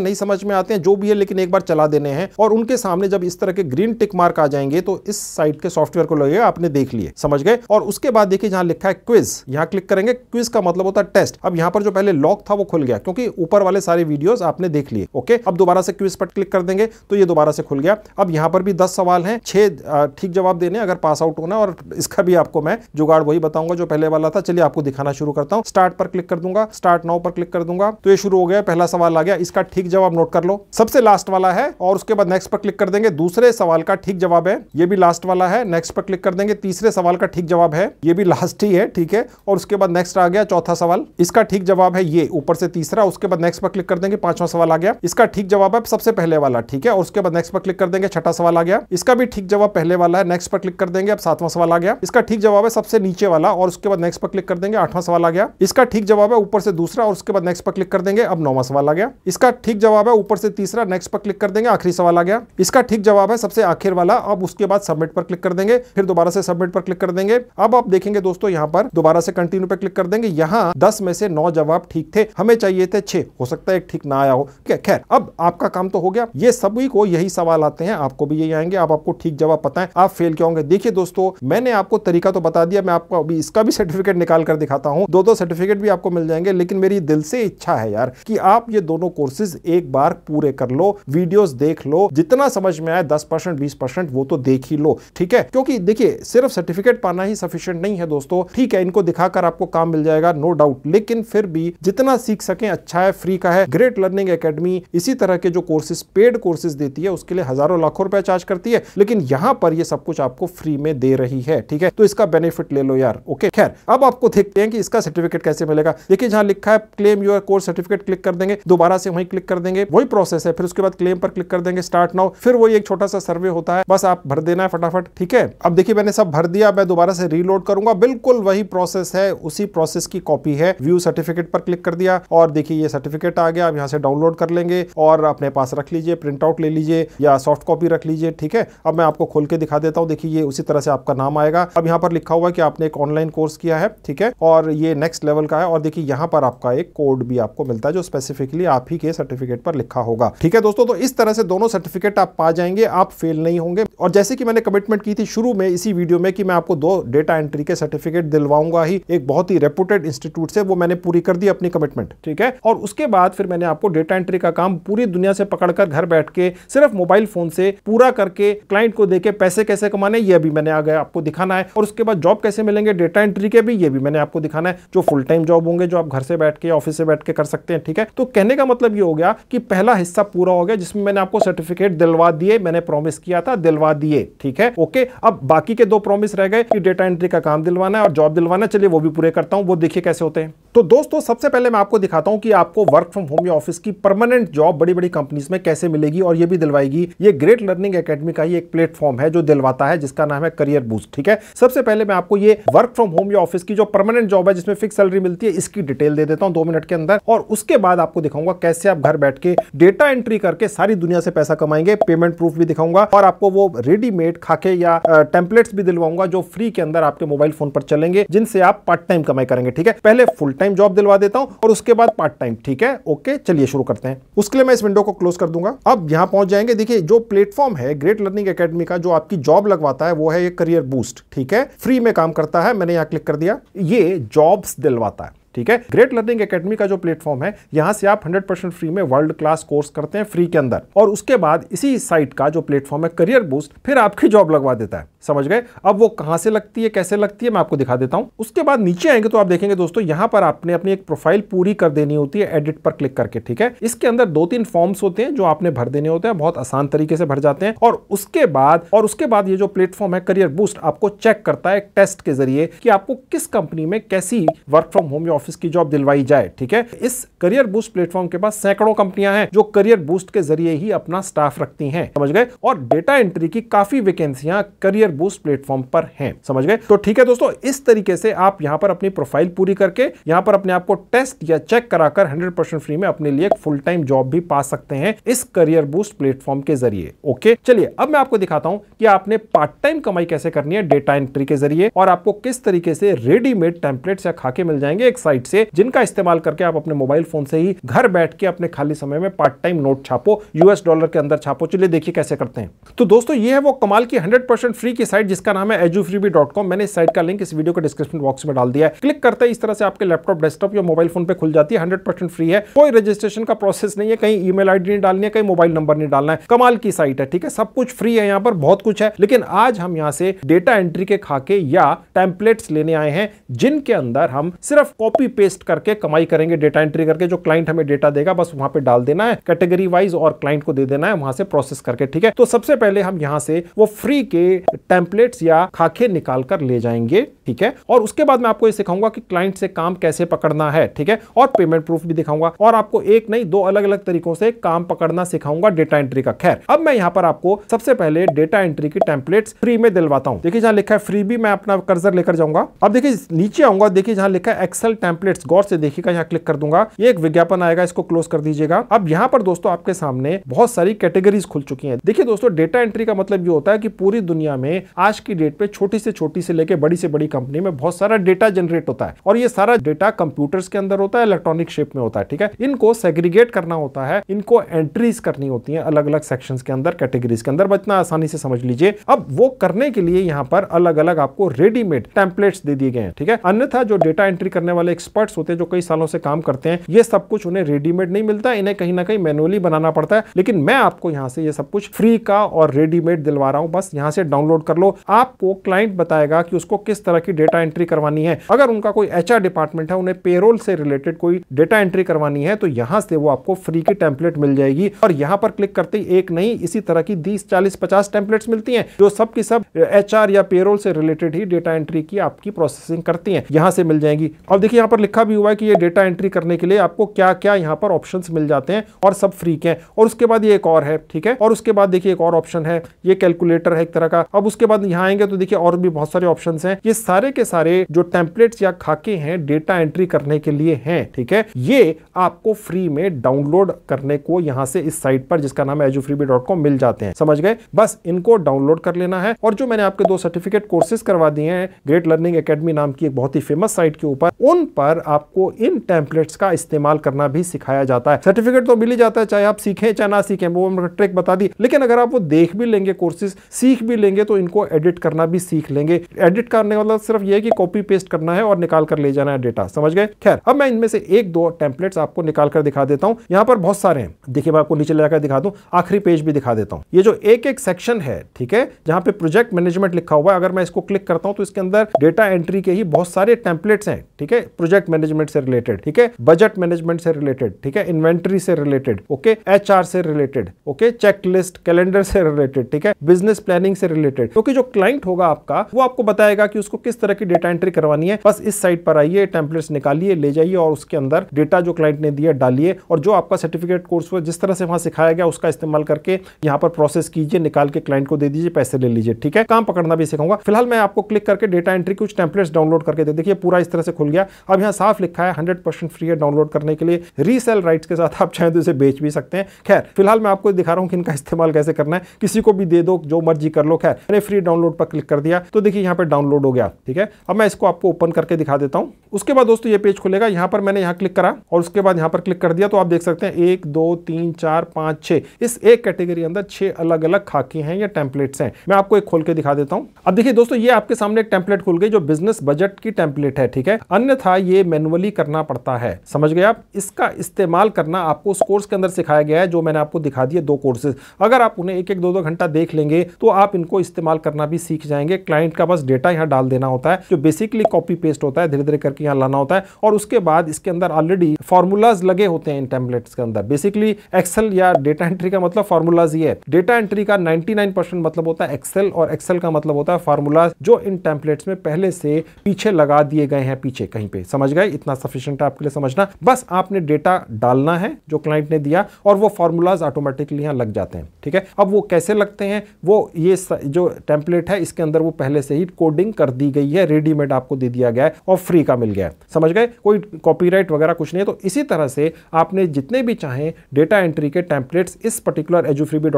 नहीं समझ में आते हैं जो भी है लेकिन एक बार चला देने हैं और उनके सामने जब इस तरह के ग्रीन टिक मार्क आ जाएंगे तो इस साइट के सॉफ्टवेयर को लगेगा आपने देख लिए समझ गए और उसके बाद देखिए जहां लिखा है क्विज यहाँ क्लिक करेंगे क्विज का मतलब होता है टेस्ट अब यहाँ पर जो पहले लॉक था वो खुल गया क्योंकि ऊपर वाले सारे वीडियोस आपने देख लिए ओके अब दोबारा से क्विज पर क्लिक कर देंगे तो ये दोबारा से खुल गया अब यहाँ पर भी दस सवाल हैं छह ठीक जवाब देने अगर पास आउट होना और इसका भी आपको मैं जुगाड़ वही बताऊंगा जो पहले वाला था चलिए आपको दिखाना शुरू करता हूँ स्टार्ट पर क्लिक कर दूंगा स्टार्ट नाउ पर क्लिक कर दूंगा तो ये शुरू हो गया पहला सवाल आ गया इसका ठीक जवाब नोट कर लो सबसे लास्ट वाला है और उसके बाद नेक्स्ट पर क्लिक कर देंगे दूसरे सवाल का ठीक जवाब है ये भी लास्ट वाला है नेक्स्ट पर क्लिक कर देंगे तीसरे सवाल का ठीक जवाब है ये भी लास्ट ही है ठीक है और उसके बाद नेक्स्ट आ गया चौथा सवाल इसका ठीक जवाब है ये ऊपर से तीसरा उसके बाद नेक्स्ट पर क्लिक कर देंगे पांचवा सवाल आ गया इसका ठीक जवाब है सबसे पहले वाला ठीक है और उसके बाद नेक्स्ट पर क्लिक कर देंगे छठा सवाल आ गया इसका भी ठीक जवाब पहले वाला है नेक्स्ट पर क्लिक कर देंगे अब सातवां सवाल आ गया इसका ठीक जवाब है सबसे नीचे वाला और उसके बाद नेक्स्ट पर क्लिक कर देंगे आठवां सवाल आ गया इसका ठीक जवाब है ऊपर से दूसरा और उसके बाद नेक्स्ट पर क्लिक कर देंगे अब नौवा सवाल आ गया इसका ठीक जवाब है ऊपर से तीसरा नेक्स्ट पर क्लिक कर देंगे आखिरी सवाल आ गया इसका ठीक जवाब है सबसे आखिर वाला अब उसके बाद सबमिट पर क्लिक कर देंगे फिर दोबारा से सबमिट पर क्लिक कर देंगे अब आप देखेंगे दोस्तों यहाँ पर दोबारा से कंटिन्यू पर क्लिक कर देंगे यहाँ दस में से नौ जवाब ठीक थे हमें हमें चाहिए थे छः हो सकता है ठीक ना आया हो क्या खैर अब आपका काम तो हो गया ये सभी को यही सवाल आते हैं आपको भी यही आएंगे आप आपको ठीक जवाब पता है आप फेल क्यों होंगे देखिए दोस्तों मैंने आपको तरीका तो बता दिया मैं आपको अभी इसका भी सर्टिफिकेट निकाल कर दिखाता हूँ दो दो सर्टिफिकेट भी आपको मिल जाएंगे लेकिन मेरी दिल से इच्छा है यार कि आप ये दोनों कोर्सेज एक बार पूरे कर लो वीडियोस देख लो जितना समझ में आए दस परसेंट बीस परसेंट वो तो देख ही लो ठीक है क्योंकि देखिए सिर्फ सर्टिफिकेट पाना ही सफिशियंट नहीं है दोस्तों ठीक है इनको दिखाकर आपको काम मिल जाएगा नो डाउट लेकिन फिर भी जितना सीख सीख सकें अच्छा है फ्री का है ग्रेट लर्निंग एकेडमी इसी तरह के जो कोर्सेज पेड कोर्सेज देती है उसके लिए हजारों लाखों रुपए चार्ज करती है लेकिन यहाँ पर ये सब कुछ आपको फ्री में दे रही है ठीक है तो इसका बेनिफिट ले लो यार ओके खैर अब आपको देखते हैं कि इसका सर्टिफिकेट कैसे मिलेगा देखिए जहां लिखा है claim your course certificate click कर देंगे दोबारा से वहीं क्लिक कर देंगे वही प्रोसेस है फिर उसके बाद क्लेम पर क्लिक कर देंगे स्टार्ट नाउ फिर वही एक छोटा सा सर्वे होता है बस आप भर देना है फटाफट ठीक है अब देखिए मैंने सब भर दिया मैं दोबारा से रीलोड करूंगा बिल्कुल वही प्रोसेस है उसी प्रोसेस की कॉपी है व्यू सर्टिफिकेट पर क्लिक कर दिया और देखिए ये सर्टिफिकेट आ गया आप यहाँ से डाउनलोड कर लेंगे और अपने पास रख लीजिए प्रिंट आउट ले लीजिए या सॉफ्ट कॉपी रख लीजिए ठीक है अब मैं आपको खोल के दिखा देता हूँ देखिए ये उसी तरह से आपका नाम आएगा अब यहाँ पर लिखा हुआ है कि आपने एक ऑनलाइन कोर्स किया है ठीक है और ये नेक्स्ट लेवल का है और देखिए यहाँ पर आपका एक कोड भी आपको मिलता है जो स्पेसिफिकली आप ही के सर्टिफिकेट पर लिखा होगा ठीक है दोस्तों तो इस तरह से दोनों सर्टिफिकेट आप पा जाएंगे आप फेल नहीं होंगे और जैसे कि मैंने कमिटमेंट की थी शुरू में इसी वीडियो में कि मैं आपको दो डेटा एंट्री के सर्टिफिकेट दिलवाऊंगा ही एक बहुत ही रेपुटेड इंस्टीट्यूट से वो मैंने पूरी कर दी अपनी कमिटमेंट ठीक है और उसके बाद फिर मैंने आपको डेटा एंट्री का काम पूरी दुनिया से पकड़कर घर बैठ के सिर्फ मोबाइल फोन से पूरा करके क्लाइंट को देके पैसे कैसे कमाने ये भी मैंने आगे आपको दिखाना है और उसके बाद जॉब कैसे मिलेंगे डेटा एंट्री के भी ये भी मैंने आपको दिखाना है जो फुल टाइम जॉब होंगे जो आप घर से बैठ के ऑफिस से बैठ के कर सकते हैं ठीक है तो कहने का मतलब ये हो गया कि पहला हिस्सा पूरा हो गया जिसमें मैंने आपको सर्टिफिकेट दिलवा दिए मैंने प्रॉमिस किया था दिलवा दिए ठीक है ओके अब बाकी के दो प्रॉमिस रह गए कि डेटा एंट्री का काम दिलवाना है और जॉब दिलवाना चलिए वो भी पूरे करता हूँ वो देखिए कैसे होते हैं तो दोस्तों सबसे पहले मैं आपको दिखाता हूं कि आपको वर्क फ्रॉम होम या ऑफिस की परमानेंट जॉब बड़ी बड़ी कंपनीज में कैसे मिलेगी और ये भी दिलवाएगी ये ग्रेट लर्निंग अकेडमी का ही एक प्लेटफॉर्म है जो दिलवाता है जिसका नाम है करियर बूस्ट ठीक है सबसे पहले मैं आपको ये वर्क फ्रॉम होम या ऑफिस की जो परमानेंट जॉब है जिसमें फिक्स सैलरी मिलती है इसकी डिटेल दे देता हूं दो मिनट के अंदर और उसके बाद आपको दिखाऊंगा कैसे आप घर बैठ के डेटा एंट्री करके सारी दुनिया से पैसा कमाएंगे पेमेंट प्रूफ भी दिखाऊंगा और आपको वो रेडीमेड खाके या टेम्पलेट्स भी दिलवाऊंगा जो फ्री के अंदर आपके मोबाइल फोन पर चलेंगे जिनसे आप पार्ट टाइम कमाई करेंगे ठीक है पहले फुल टाइम जॉब दिलवा देता हूं और उसके बाद पार्ट टाइम ठीक है ओके चलिए शुरू करते हैं उसके लिए मैं इस विंडो को क्लोज कर दूंगा अब यहां पहुंच जाएंगे देखिए जो प्लेटफॉर्म है ग्रेट लर्निंग अकेडमी का जो आपकी जॉब लगवाता है वो है ये करियर बूस्ट ठीक है फ्री में काम करता है मैंने यहां क्लिक कर दिया ये जॉब्स दिलवाता है ठीक है ग्रेट लर्निंग एकेडमी का जो प्लेटफॉर्म है यहाँ से आप 100 परसेंट फ्री में वर्ल्ड क्लास कोर्स करते हैं फ्री के अंदर और उसके बाद इसी साइट का जो प्लेटफॉर्म है करियर बूस्ट फिर आपकी जॉब लगवा देता है समझ गए अब वो कहां से लगती है कैसे लगती है मैं आपको दिखा देता हूं उसके बाद नीचे आएंगे तो आप देखेंगे दोस्तों यहां पर आपने अपनी एक प्रोफाइल पूरी कर देनी होती है एडिट पर क्लिक करके ठीक है इसके अंदर दो तीन फॉर्म्स होते हैं जो आपने भर देने होते हैं बहुत आसान तरीके से भर जाते हैं और उसके बाद और उसके बाद ये जो प्लेटफॉर्म है करियर बूस्ट आपको चेक करता है टेस्ट के जरिए कि आपको किस कंपनी में कैसी वर्क फ्रॉम होम या ऑफिस की जॉब दिलवाई जाए ठीक है इस करियर बूस्ट प्लेटफॉर्म के पास सैकड़ों कंपनियां हैं जो करियर बूस्ट के जरिए ही अपना स्टाफ रखती हैं समझ गए और डेटा एंट्री की काफी वैकेंसियां करियर बूस्ट प्लेटफॉर्म पर हैं समझ गए तो ठीक है दोस्तों इस तरीके से आप यहां पर अपनी प्रोफाइल पूरी करके यहां पर अपने आप को टेस्ट या चेक कराकर हंड्रेड फ्री में अपने लिए फुल टाइम जॉब भी पा सकते हैं इस करियर बूस्ट प्लेटफॉर्म के जरिए ओके चलिए अब मैं आपको दिखाता हूं कि आपने पार्ट टाइम कमाई कैसे करनी है डेटा एंट्री के जरिए और आपको किस तरीके से रेडीमेड टेम्पलेट या खाके मिल जाएंगे एक वेबसाइट से जिनका इस्तेमाल करके आप अपने मोबाइल फोन से ही घर बैठ के अपने खाली समय में पार्ट टाइम नोट छापो यूएस डॉलर के अंदर छापो चलिए देखिए कैसे करते हैं तो दोस्तों ये है वो कमाल की हंड्रेड फ्री की साइट जिसका नाम है एजूफ्रीबी मैंने इस साइट का लिंक इस वीडियो के डिस्क्रिप्शन बॉक्स में डाल दिया है क्लिक करते ही इस तरह से आपके लैपटॉप डेस्कटॉप या मोबाइल फोन पर खुल जाती है हंड्रेड फ्री है कोई रजिस्ट्रेशन का प्रोसेस नहीं है कहीं ईमेल आईडी नहीं डालनी है कहीं मोबाइल नंबर नहीं डालना है कमाल की साइट है ठीक है सब कुछ फ्री है यहाँ पर बहुत कुछ है लेकिन आज हम यहाँ से डेटा एंट्री के खाके या टेम्पलेट्स लेने आए हैं जिनके अंदर हम सिर्फ कॉपी कॉपी पेस्ट करके कमाई करेंगे डेटा एंट्री करके जो क्लाइंट हमें डेटा देगा बस वहां पे डाल देना है कैटेगरी वाइज और क्लाइंट को दे देना है वहां से प्रोसेस करके ठीक है तो सबसे पहले हम यहाँ से वो फ्री के टेम्पलेट्स या खाके निकाल कर ले जाएंगे ठीक है और उसके बाद मैं आपको ये सिखाऊंगा कि क्लाइंट से काम कैसे पकड़ना है ठीक है और पेमेंट प्रूफ भी दिखाऊंगा और आपको एक नहीं दो अलग अलग तरीकों से काम पकड़ना सिखाऊंगा डेटा एंट्री का खैर अब मैं यहाँ पर आपको सबसे पहले डेटा एंट्री की टेम्पलेट फ्री में दिलवाता हूँ देखिए जहां लिखा है फ्री भी मैं अपना कर्जर लेकर जाऊंगा अब देखिए नीचे आऊंगा देखिए जहां लिखा है एक्सेल टेम्पलेट गौर से देखिएगा यहाँ क्लिक कर दूंगा ये एक विज्ञापन आएगा इसको क्लोज कर दीजिएगा अब यहाँ पर दोस्तों आपके सामने बहुत सारी कैटेगरीज खुल चुकी हैं देखिए दोस्तों डेटा एंट्री का मतलब ये होता है कि पूरी दुनिया में आज की डेट पे छोटी से छोटी से लेकर बड़ी से बड़ी कंपनी में बहुत सारा डेटा जनरेट होता है और ये सारा डेटा कंप्यूटर्स के अंदर होता है इलेक्ट्रॉनिक शेप में होता है ठीक है इनको सेग्रीगेट करना होता है इनको एंट्रीज करनी होती है अलग अलग सेक्शन के अंदर कैटेगरीज के अंदर बचना आसानी से समझ लीजिए अब वो करने के लिए यहाँ पर अलग अलग आपको रेडीमेड टेम्पलेट्स दे दिए गए हैं ठीक है अन्यथा जो डेटा एंट्री करने वाले एक्सपर्ट्स होते हैं जो कई सालों से काम करते हैं ये सब कुछ उन्हें रेडीमेड नहीं मिलता इन्हें कहीं ना कहीं मैनुअली बनाना पड़ता है लेकिन मैं आपको यहाँ से ये सब कुछ फ्री का और रेडीमेड दिलवा रहा हूँ बस यहाँ से डाउनलोड कर लो आपको क्लाइंट बताएगा कि उसको किस तरह की डेटा एंट्री करवानी है अगर उनका कोई एच डिपार्टमेंट है उन्हें पेरोल से रिलेटेड कोई डेटा एंट्री करवानी है तो यहाँ से वो आपको फ्री की टेम्पलेट मिल जाएगी और यहाँ पर क्लिक करते ही एक नहीं इसी तरह की बीस चालीस पचास टेम्पलेट मिलती है जो सब की सब एच या पेरोल से रिलेटेड ही डेटा एंट्री की आपकी प्रोसेसिंग करती है यहाँ से मिल जाएगी अब देखिए यहाँ पर लिखा भी हुआ है कि ये डेटा एंट्री करने के लिए आपको क्या क्या यहाँ पर ऑप्शन मिल जाते हैं और सब फ्री के और उसके बाद ये एक और है ठीक है और उसके बाद देखिए एक और ऑप्शन है ये कैलकुलेटर है एक तरह का अब उसके बाद यहाँ आएंगे तो देखिए और भी बहुत सारे ऑप्शन है ये सारे के सारे जो टेम्पलेट्स या खाके हैं डेटा एंट्री करने के लिए हैं ठीक है ये आपको फ्री में डाउनलोड करने को यहाँ से इस साइट पर जिसका नाम है एजूफ्रीबी मिल जाते हैं समझ गए बस इनको डाउनलोड कर लेना है और जो मैंने आपके दो सर्टिफिकेट कोर्सेज करवा दिए हैं ग्रेट लर्निंग एकेडमी नाम की एक बहुत ही फेमस साइट के ऊपर उन पर आपको इन टेम्पलेट्स का इस्तेमाल करना भी सिखाया जाता है सर्टिफिकेट तो मिल ही जाता है चाहे आप सीखें चाहे ना सीखें वो ट्रिक बता दी लेकिन अगर आप वो देख भी लेंगे कोर्सेज सीख भी लेंगे तो इनको एडिट करना भी सीख लेंगे एडिट करने का मतलब सिर्फ ये कि कॉपी पेस्ट करना है और निकाल कर ले जाना है डेटा समझ गए खैर अब मैं इनमें से एक दो टेम्पलेट आपको निकाल कर दिखा देता हूँ यहाँ पर बहुत सारे हैं देखिए मैं आपको नीचे ले जाकर दिखा दूँ आखिरी पेज भी दिखा देता हूँ ये जो एक एक सेक्शन है ठीक है जहाँ पे प्रोजेक्ट मैनेजमेंट लिखा हुआ है अगर मैं इसको क्लिक करता हूँ तो इसके अंदर डेटा एंट्री के ही बहुत सारे टेम्पलेट्स हैं ठीक है प्रोजेक्ट मैनेजमेंट से रिलेटेड ठीक है बजट मैनेजमेंट से रिलेटेड ठीक है इन्वेंट्री से रिलेटेड ओके एच से related okay check list calendar से रिलेटेड ठीक है बिजनेस प्लानिंग से रिलेटेड क्योंकि जो क्लाइंट होगा आपका वो आपको बताएगा कि उसको किस तरह की डेटा एंट्री करवानी है बस इस साइट पर आइए टेम्पलेट्स निकालिए ले जाइए और उसके अंदर डेटा जो क्लाइंट ने दिया डालिए और जो आपका सर्टिफिकेट कोर्स हुआ जिस तरह से वहां सिखाया गया उसका इस्तेमाल करके यहाँ पर प्रोसेस कीजिए निकाल के क्लाइंट को दे दीजिए पैसे ले लीजिए ठीक है काम पकड़ना भी सिखाऊंगा फिलहाल मैं आपको क्लिक करके डेटा एंट्री कुछ टेम्पलेट्स डाउनलोड करके दे देखिए पूरा इस तरह से खुल गया अब यहाँ साफ लिखा है हंड्रेड परसेंट फ्री है डाउनलोड करने के लिए रीसेल राइट के साथ आप चाहें तो इसे बेच भी सकते हैं खैर फिलहाल मैं आपको दिखा रहा हूँ कि इनका इस्तेमाल कैसे करना है किसी को भी दे दो जो मर्जी कर लो खैर मैंने फ्री डाउनलोड पर क्लिक कर दिया तो देखिए यहाँ पर डाउनलोड हो गया ठीक है अब मैं इसको आपको ओपन करके दिखा देता हूँ उसके बाद दोस्तों ये पेज खुलेगा यहाँ पर मैंने यहाँ क्लिक करा और उसके बाद यहाँ पर क्लिक कर दिया तो आप देख सकते हैं एक दो तीन चार पाँच छः इस एक कैटेगरी अंदर छः अलग अलग खाकी हैं या टेम्पलेट्स हैं मैं आपको एक खोल के दिखा देता हूँ अब देखिए दोस्तों ये आपके सामने एक टेम्पलेट खुल गई जो बिजनेस बजट की टेम्पलेट है ठीक है अन्यथा ये मैनुअली करना पड़ता है समझ गए आप इसका इस्तेमाल करना आपको उस कोर्स के अंदर सिखाया गया है जो मैंने आपको दिखा दिए दो कोर्सेज अगर आप उन्हें एक एक दो दो घंटा देख लेंगे तो आप इनको इस्तेमाल करना भी सीख जाएंगे क्लाइंट का बस डेटा यहाँ डाल देना होता है जो बेसिकली कॉपी पेस्ट होता है धीरे धीरे करके यहाँ लाना होता है और उसके बाद इसके अंदर ऑलरेडी फॉर्मूलाज लगे होते हैं इन टेम्पलेट्स के अंदर बेसिकली एक्सेल या डेटा एंट्री का मतलब फॉर्मूलाज ही है डेटा एंट्री का नाइनटी मतलब होता है एक्सेल और एक्सेल का मतलब होता है फार्मूलाज जो इन टेम्पलेट्स में पहले से पीछे लगा दिए गए हैं पीछे कहीं पे समझ गए इतना सफिशियंट है आपके लिए समझना बस आपने डेटा डालना है जो क्लाइंट ने दिया और वो फॉर्मूलाज ऑटोमेटिकली यहाँ लग जाते हैं ठीक है अब वो कैसे लगते हैं वो ये जो टेम्पलेट है इसके अंदर वो पहले से ही कोडिंग कर दी गई है रेडीमेड आपको दे दिया गया है और फ्री का मिल गया है समझ गए कोई कॉपी वगैरह कुछ नहीं है तो इसी तरह से आपने जितने भी चाहें डेटा एंट्री के टेम्पलेट्स इस पर्टिकुलर एजुफ्रीबी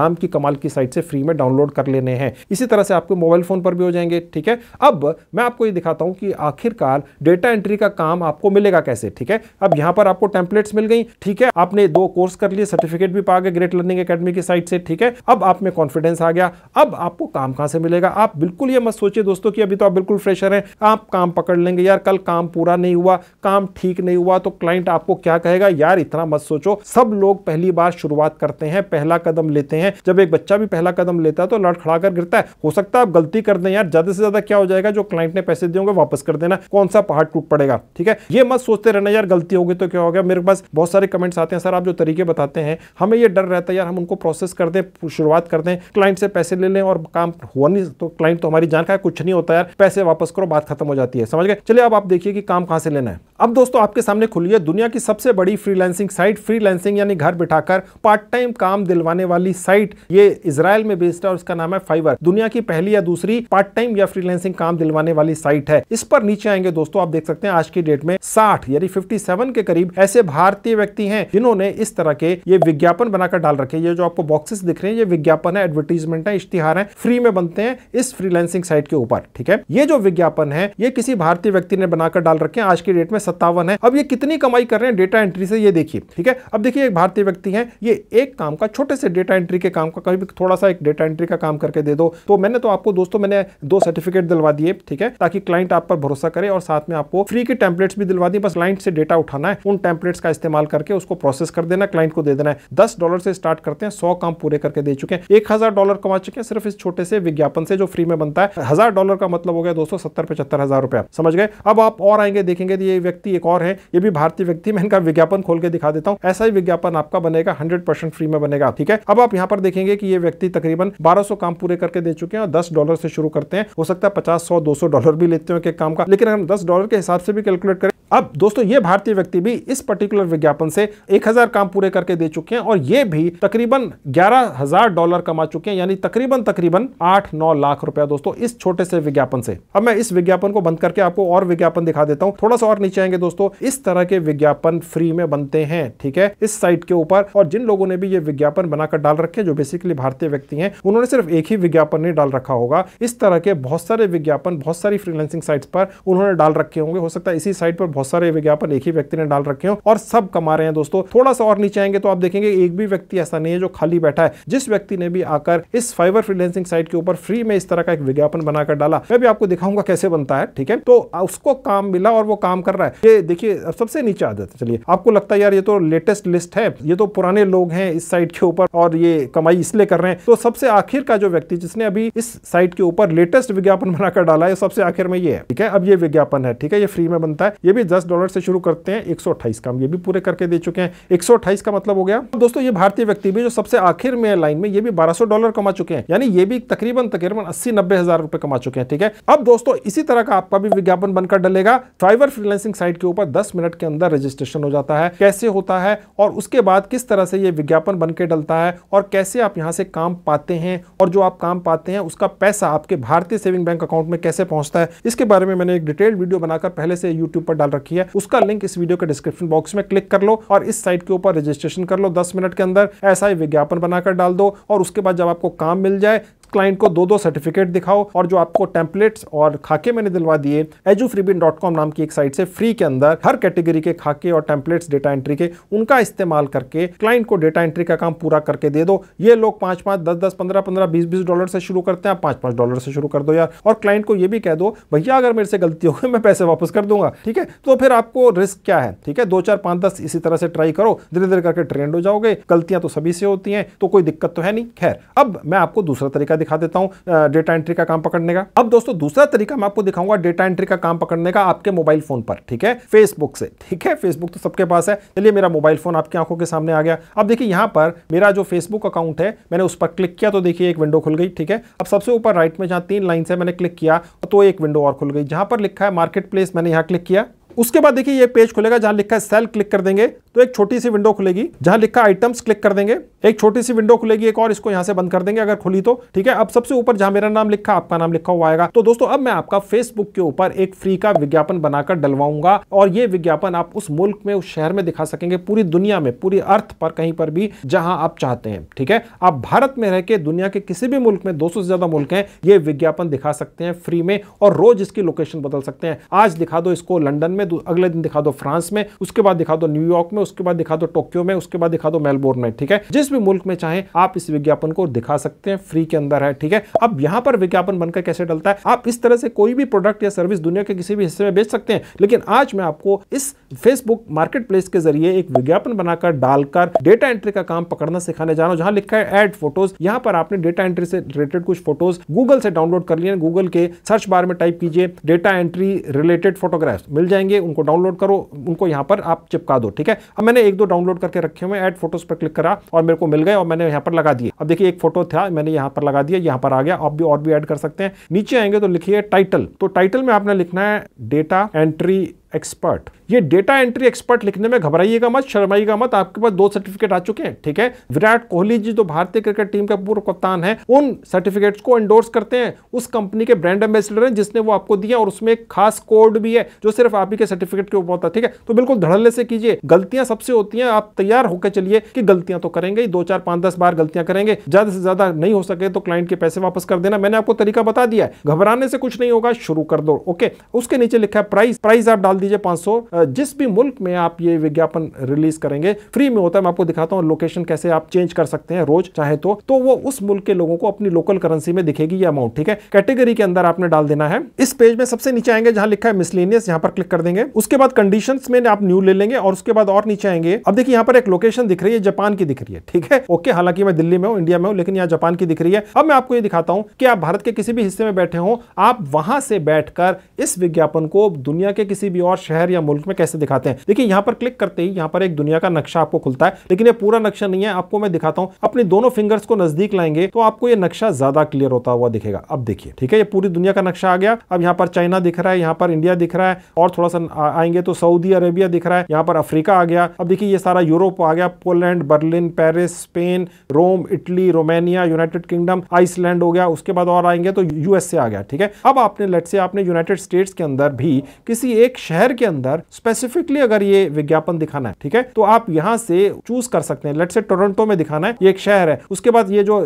नाम की कमाल की साइट से फ्री में डाउनलोड कर लेने हैं इसी तरह से आपके मोबाइल फोन पर भी हो जाएंगे ठीक है अब मैं आपको ये दिखाता हूँ कि आखिरकार डेटा डेटा एंट्री का काम आपको मिलेगा कैसे ठीक है अब यहां पर आपको टेम्पलेट्स मिल गई ठीक है आपने दो कोर्स कर लिए सर्टिफिकेट भी पा गए ग्रेट लर्निंग अकेडमी की साइट से ठीक है अब आप में कॉन्फिडेंस आ गया अब आपको काम कहां से मिलेगा आप बिल्कुल ये मत सोचिए दोस्तों कि अभी तो आप बिल्कुल फ्रेशर हैं आप काम पकड़ लेंगे यार कल काम पूरा नहीं हुआ काम ठीक नहीं हुआ तो क्लाइंट आपको क्या कहेगा यार इतना मत सोचो सब लोग पहली बार शुरुआत करते हैं पहला कदम लेते हैं जब एक बच्चा भी पहला कदम लेता है तो लड़खड़ा कर गिरता है हो सकता है आप गलती कर दें यार ज्यादा से ज्यादा क्या हो जाएगा जो क्लाइंट ने पैसे दिए होंगे वापस कर देना कौन सा पार्ट टूट पड़ेगा ठीक है ये मत सोचते रहना यार गलती होगी तो क्या हो गया मेरे पास बहुत सारे कमेंट्स आते हैं सर आप जो तरीके बताते हैं हमें ये डर रहता है यार हम उनको प्रोसेस कर दें शुरुआत कर दें क्लाइंट से पैसे ले लें और काम हुआ नहीं तो क्लाइंट तो हमारी जान का है कुछ नहीं होता यार पैसे वापस करो बात खत्म हो जाती है समझ गए चलिए अब आप देखिए कि काम कहाँ से लेना है अब दोस्तों आपके सामने खुली है दुनिया की सबसे बड़ी फ्रीलैंसिंग साइट फ्रीलैंसिंग यानी घर बिठाकर पार्ट टाइम काम दिलवाने वाली साइट ये इसराइल में बेस्ड है और इसका नाम है फाइवर दुनिया की पहली या दूसरी पार्ट टाइम या फ्रीलैंसिंग काम दिलवाने वाली साइट है इस पर नीचे आएंगे दोस्तों आप देख सकते हैं आज की डेट में साठ यानी फिफ्टी के करीब ऐसे भारतीय व्यक्ति है जिन्होंने इस तरह के ये विज्ञापन बनाकर डाल रखे ये जो आपको बॉक्सेस दिख रहे हैं ये विज्ञापन है एडवर्टीजमेंट है इश्तिहार है फ्री में बनते हैं इस फ्रीलैंसिंग साइट के ऊपर ठीक है ये जो विज्ञापन है ये किसी भारतीय व्यक्ति ने बनाकर डाल रखे हैं आज की डेट में सत्तावन है अब ये कितनी कमाई कर रहे हैं डेटा एंट्री से ये देखिए ठीक है अब देखिए एक भारतीय व्यक्ति है ये एक काम का छोटे से डेटा एंट्री के काम का कभी थोड़ा सा एक डेटा एंट्री का काम करके दे दो तो मैंने तो आपको दोस्तों मैंने दो सर्टिफिकेट दिलवा दिए ठीक है ताकि क्लाइंट आप पर भरोसा करे और साथ में आप आपको फ्री के टेम्पलेट्स भी दिलवा दी बस क्लाइंट से डेटा उठाना है उन टेम्पलेट्स का इस्तेमाल करके उसको प्रोसेस कर देना क्लाइंट को दे देना है दस डॉलर से स्टार्ट करते हैं सौ काम पूरे करके दे चुके हैं एक हजार डॉलर कमा चुके हैं सिर्फ इस छोटे से विज्ञापन से जो फ्री में बनता है हजार डॉलर का मतलब हो गया दो सत्तर पचहत्तर रुपया समझ गए अब आप और आएंगे देखेंगे ये व्यक्ति एक और है ये भी भारतीय व्यक्ति मैं इनका विज्ञापन खोल के दिखा देता हूँ ऐसा ही विज्ञापन आपका बनेगा हंड्रेड फ्री में बनेगा ठीक है अब आप यहाँ पर देखेंगे कि ये व्यक्ति तकरीबन बारह काम पूरे करके दे चुके हैं और दस डॉलर से शुरू करते हैं हो सकता है पचास सौ दो डॉलर भी लेते हैं काम का लेकिन अगर हम दस डॉलर के हिसाब से भी कैलकुलेट करें अब दोस्तों ये भारतीय व्यक्ति भी इस पर्टिकुलर विज्ञापन से 1000 काम पूरे करके दे चुके हैं और ये भी तकरीबन 11000 डॉलर कमा चुके हैं यानी तकरीबन तकरीबन 8-9 लाख रुपया दोस्तों इस छोटे से विज्ञापन से अब मैं इस विज्ञापन को बंद करके आपको और विज्ञापन दिखा देता हूँ थोड़ा सा और नीचे आएंगे दोस्तों इस तरह के विज्ञापन फ्री में बनते हैं ठीक है इस साइट के ऊपर और जिन लोगों ने भी ये विज्ञापन बनाकर डाल रखे जो बेसिकली भारतीय व्यक्ति है उन्होंने सिर्फ एक ही विज्ञापन नहीं डाल रखा होगा इस तरह के बहुत सारे विज्ञापन बहुत सारी फ्रीलेंसिंग साइट पर उन्होंने डाल रखे होंगे हो सकता है इसी साइट पर बहुत सारे विज्ञापन एक ही व्यक्ति ने डाल रखे हो और सब कमा रहे हैं दोस्तों थोड़ा सा और नीचे आएंगे तो आप देखेंगे एक भी व्यक्ति ऐसा नहीं है जो खाली बैठा है जिस व्यक्ति ने भी आकर इस फाइबर फ्रीलेंसिंग साइट के ऊपर फ्री में इस तरह का एक विज्ञापन बनाकर डाला मैं भी आपको दिखाऊंगा कैसे बनता है ठीक है तो उसको काम मिला और वो काम कर रहा है ये देखिए सबसे नीचे आ जाता चलिए आपको लगता है यार ये तो लेटेस्ट लिस्ट है ये तो पुराने लोग हैं इस साइट के ऊपर और ये कमाई इसलिए कर रहे हैं तो सबसे आखिर का जो व्यक्ति जिसने अभी इस साइट के ऊपर लेटेस्ट विज्ञापन बनाकर डाला है सबसे आखिर में ये है ठीक है अब ये विज्ञापन है ठीक है ठीक है ये फ्री में बनता है ये भी दस डॉलर से शुरू करते हैं एक का हम ये भी पूरे करके दे चुके हैं एक का मतलब हो गया दोस्तों ये भारतीय व्यक्ति भी जो सबसे आखिर में लाइन में ये भी बारह डॉलर कमा चुके हैं यानी ये भी तकरीबन तकरीबन अस्सी नब्बे हजार रुपए कमा चुके हैं ठीक है अब दोस्तों इसी तरह का आपका भी विज्ञापन बनकर डलेगा फाइवर फ्रीलांसिंग साइट के ऊपर दस मिनट के अंदर रजिस्ट्रेशन हो जाता है कैसे होता है और उसके बाद किस तरह से ये विज्ञापन बन के डलता है और कैसे आप यहाँ से काम पाते हैं और जो आप काम पाते हैं उसका पैसा आपके भारतीय सेविंग बैंक अकाउंट में कैसे पहुंचता है इसके बारे में मैंने एक डिटेल्ड वीडियो बना बनाकर पहले से यूट्यूब पर डाल रखी है उसका लिंक इस वीडियो के डिस्क्रिप्शन बॉक्स में क्लिक कर लो और इस साइट के ऊपर रजिस्ट्रेशन कर लो दस मिनट के अंदर ऐसा ही विज्ञापन बनाकर डाल दो और उसके बाद जब आपको काम मिल जाए क्लाइंट को दो दो सर्टिफिकेट दिखाओ और जो आपको टेम्पलेट्स और खाके मैंने दिलवा दिए एजूफ्रीबिन नाम की एक साइट से फ्री के अंदर हर कैटेगरी के खाके और टेम्पलेट्स डेटा एंट्री के उनका इस्तेमाल करके क्लाइंट को डेटा एंट्री का काम पूरा करके दे दो ये लोग पांच पांच दस दस पंद्रह पंद्रह बीस बीस डॉलर से शुरू करते हैं पांच पांच डॉलर से शुरू कर दो यार और क्लाइंट को ये भी कह दो भैया अगर मेरे से गलती हो मैं पैसे वापस कर दूंगा ठीक है तो फिर आपको रिस्क क्या है ठीक है दो चार पांच दस इसी तरह से ट्राई करो धीरे धीरे करके ट्रेंड हो जाओगे गलतियां तो सभी से होती हैं तो कोई दिक्कत तो है नहीं खैर अब मैं आपको दूसरा तरीका दिखा देता हूं डेटा एंट्री का काम पकड़ने का अब दोस्तों दूसरा तरीका मैं आपको दिखाऊंगा डेटा एंट्री का काम पकड़ने का आपके मोबाइल फोन पर ठीक है फेसबुक से ठीक है फेसबुक तो सबके पास है चलिए मेरा मोबाइल फोन आपकी आंखों के सामने आ गया अब देखिए यहां पर मेरा जो फेसबुक अकाउंट है मैंने उस पर क्लिक किया तो देखिए एक विंडो खुल गई ठीक है अब सबसे ऊपर राइट में जहां तीन लाइन है मैंने क्लिक किया तो एक विंडो और खुल गई जहां पर लिखा है मार्केट प्लेस मैंने यहां क्लिक किया उसके बाद देखिए ये पेज खुलेगा जहां लिखा है सेल क्लिक कर देंगे तो एक छोटी सी विंडो खुलेगी जहां लिखा आइटम्स क्लिक कर देंगे एक छोटी सी विंडो खुलेगी एक और इसको यहां से बंद कर देंगे अगर खुली तो ठीक है अब सबसे ऊपर जहां मेरा नाम लिखा आपका नाम लिखा हुआ आएगा तो दोस्तों अब मैं आपका फेसबुक के ऊपर एक फ्री का विज्ञापन बनाकर डलवाऊंगा और ये विज्ञापन आप उस मुल्क में उस शहर में दिखा सकेंगे पूरी दुनिया में पूरी अर्थ पर कहीं पर भी जहां आप चाहते हैं ठीक है आप भारत में रह के दुनिया के किसी भी मुल्क में दो से ज्यादा मुल्क है ये विज्ञापन दिखा सकते हैं फ्री में और रोज इसकी लोकेशन बदल सकते हैं आज दिखा दो इसको लंडन में अगले दिन दिखा दो फ्रांस में उसके बाद दिखा दो न्यूयॉर्क में में उसके बाद दिखा दो टोक्यो में उसके बाद दिखा दो मेलबोर्न में ठीक है जिस भी मुल्क में चाहे आप इस विज्ञापन को दिखा सकते हैं फ्री के अंदर है ठीक है अब यहां पर विज्ञापन बनकर कैसे डलता है आप इस तरह से कोई भी प्रोडक्ट या सर्विस दुनिया के किसी भी हिस्से में बेच सकते हैं लेकिन आज मैं आपको इस फेसबुक मार्केट प्लेस के जरिए एक विज्ञापन बनाकर डालकर डेटा एंट्री का काम पकड़ना सिखाने जा रहा हूं जहां लिखा है एड फोटोज यहां पर आपने डेटा एंट्री से रिलेटेड कुछ फोटोज गूगल से डाउनलोड कर लिए गूगल के सर्च बार में टाइप कीजिए डेटा एंट्री रिलेटेड फोटोग्राफ्स मिल जाएंगे उनको डाउनलोड करो उनको यहां पर आप चिपका दो ठीक है अब मैंने एक दो डाउनलोड करके रखे हुए एड फोटोज पर क्लिक करा और मेरे को मिल गए और मैंने यहाँ पर लगा दिए अब देखिए एक फोटो था मैंने यहाँ पर लगा दिया यहाँ पर आ गया आप भी और भी एड कर सकते हैं नीचे आएंगे तो लिखिए टाइटल तो टाइटल में आपने लिखना है डेटा एंट्री एक्सपर्ट ये डेटा एंट्री एक्सपर्ट लिखने में घबराइएगा मत शर्माइएगा मत आपके पास दो सर्टिफिकेट आ चुके हैं ठीक है विराट कोहली जी जो भारतीय क्रिकेट टीम का पूर्व कप्तान है उन सर्टिफिकेट्स को एंडोर्स करते हैं उस कंपनी के ब्रांड एम्बेसडर हैं जिसने वो आपको दिया और उसमें एक खास कोड भी है जो सिर्फ आप ही के सर्टिफिकेट के ऊपर होता है ठीक है तो बिल्कुल धड़ल्ले से कीजिए गलतियां सबसे होती हैं आप तैयार होकर चलिए कि गलतियां तो करेंगे ही दो चार पांच दस बार गलतियां करेंगे ज्यादा से ज्यादा नहीं हो सके तो क्लाइंट के पैसे वापस कर देना मैंने आपको तरीका बता दिया है घबराने से कुछ नहीं होगा शुरू कर दो ओके उसके नीचे लिखा है प्राइस प्राइस आप डाल लीजिए 500 जिस भी मुल्क में आप ये विज्ञापन रिलीज करेंगे फ्री में होता है मैं आपको दिखाता हूँ लोकेशन कैसे आप चेंज कर सकते हैं रोज चाहे तो, तो वो उस मुल्क के लोगों को अपनी लोकल करेंसी में दिखेगी ये अमाउंट ठीक है कैटेगरी के अंदर आपने डाल देना है इस पेज में सबसे नीचे आएंगे जहां लिखा है मिसलेनियस यहाँ पर क्लिक कर देंगे उसके बाद कंडीशन में आप न्यू ले लेंगे और उसके बाद और नीचे आएंगे अब देखिए यहाँ पर एक लोकेशन दिख रही है जापान की दिख रही है ठीक है ओके हालांकि मैं दिल्ली में हूँ इंडिया में हूँ लेकिन यहाँ जापान की दिख रही है अब मैं आपको ये दिखाता हूँ कि आप भारत के किसी भी हिस्से में बैठे हो आप वहां से बैठकर इस विज्ञापन को दुनिया के किसी भी और और शहर या मुल्क में कैसे दिखाते हैं देखिए यहाँ पर क्लिक करते ही यहाँ पर एक दुनिया का नक्शा आपको खुलता है लेकिन ये पूरा नक्शा नहीं है आपको मैं दिखाता हूँ अपने दोनों फिंगर्स को नजदीक लाएंगे तो आपको ये नक्शा ज्यादा क्लियर होता हुआ दिखेगा अब देखिए ठीक है ये पूरी दुनिया का नक्शा आ गया अब यहाँ पर चाइना दिख रहा है यहाँ पर इंडिया दिख रहा है और थोड़ा सा आएंगे तो सऊदी अरेबिया दिख रहा है यहाँ पर अफ्रीका आ गया अब देखिए ये सारा यूरोप आ गया Poland Berlin Paris Spain Rome Italy Romania United Kingdom Iceland हो गया उसके बाद और आएंगे तो यूएसए आ गया ठीक है अब आपने लेट से आपने यूनाइटेड स्टेट्स के अंदर भी किसी एक शहर शहर के अंदर स्पेसिफिकली अगर ये विज्ञापन दिखाना है ठीक है तो आप यहाँ से चूज कर सकते हैं लेट से टोरंटो में दिखाना है ये एक शहर है उसके बाद ये जो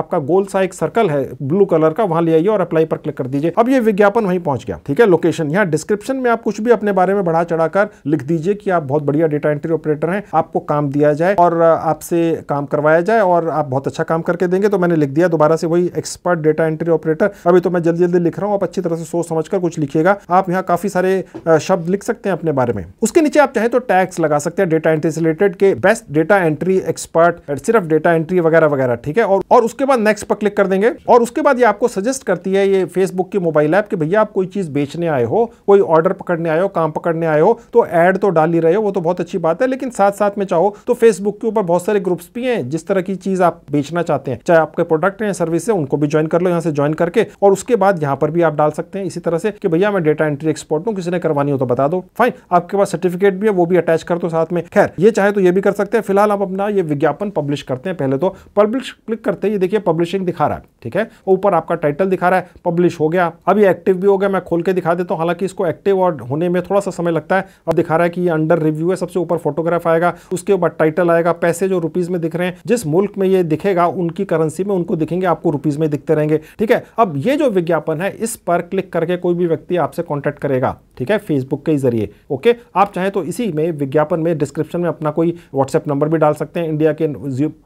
आपका गोल सा एक सर्कल है ब्लू कलर का वहां ले आइए और अप्लाई पर क्लिक कर दीजिए अब ये विज्ञापन वहीं पहुंच गया ठीक है लोकेशन यहाँ डिस्क्रिप्शन में आप कुछ भी अपने बारे में बढ़ा चढ़ाकर लिख दीजिए कि आप बहुत बढ़िया डेटा एंट्री ऑपरेटर हैं आपको काम दिया जाए और आपसे काम करवाया जाए और आप बहुत अच्छा काम करके देंगे तो मैंने लिख दिया दोबारा से वही एक्सपर्ट डेटा एंट्री ऑपरेटर अभी तो मैं जल्दी जल्दी लिख रहा हूँ आप अच्छी तरह से सोच समझ कर कुछ लिखिएगा आप यहाँ काफी सारे शब्द लिख सकते हैं अपने बारे में उसके नीचे आप चाहे तो टैक्स लगा सकते हैं डेटा एंट्री से रिलेटेड के बेस्ट डेटा एंट्री एक्सपर्ट सिर्फ डेटा एंट्री वगैरह वगैरह ठीक है और, और उसके बाद नेक्स्ट पर क्लिक कर देंगे और उसके बाद ये आपको सजेस्ट करती है ये फेसबुक की मोबाइल ऐप कि भैया आप कोई चीज़ बेचने आए हो कोई ऑर्डर पकड़ने आए हो काम पकड़ने आए हो तो एड तो डाल ही रहे हो वो तो बहुत अच्छी बात है लेकिन साथ साथ में चाहो तो फेसबुक के ऊपर बहुत सारे ग्रुप्स भी हैं जिस तरह की चीज़ आप बेचना चाहते हैं चाहे आपके प्रोडक्ट हैं सर्विस है उनको भी ज्वाइन कर लो यहाँ से ज्वाइन करके और उसके बाद यहाँ पर भी आप डाल सकते हैं इसी तरह से कि भैया मैं डेटा एंट्री एक्सपर्ट हूँ किसी ने करवानी हो तो बता दो फाइन आपके पास सर्टिफिकेट भी है वो भी अटैच कर दो साथ में खैर ये चाहे तो ये भी कर सकते हैं फिलहाल आप अपना ये विज्ञापन पब्लिश करते हैं पहले तो पब्लिश क्लिक करते ही देखिए पब्लिशिंग दिखा रहा है ठीक है ऊपर आपका टाइटल दिखा रहा है पब्लिश हो गया अब ये एक्टिव भी हो गया मैं खोल के दिखा देता हूँ हालांकि इसको एक्टिव और होने में थोड़ा सा समय लगता है अब दिखा रहा है कि ये अंडर रिव्यू है सबसे ऊपर फोटोग्राफ आएगा उसके ऊपर टाइटल आएगा पैसे जो रुपीज में दिख रहे हैं जिस मुल्क में ये दिखेगा उनकी करेंसी में उनको दिखेंगे आपको रुपीज में दिखते रहेंगे ठीक है अब ये जो विज्ञापन है इस पर क्लिक करके कोई भी व्यक्ति आपसे कॉन्टेक्ट करेगा ठीक है लिंक है फेसबुक के जरिए ओके आप चाहे तो इसी में विज्ञापन में डिस्क्रिप्शन में अपना कोई व्हाट्सएप नंबर भी डाल सकते हैं इंडिया के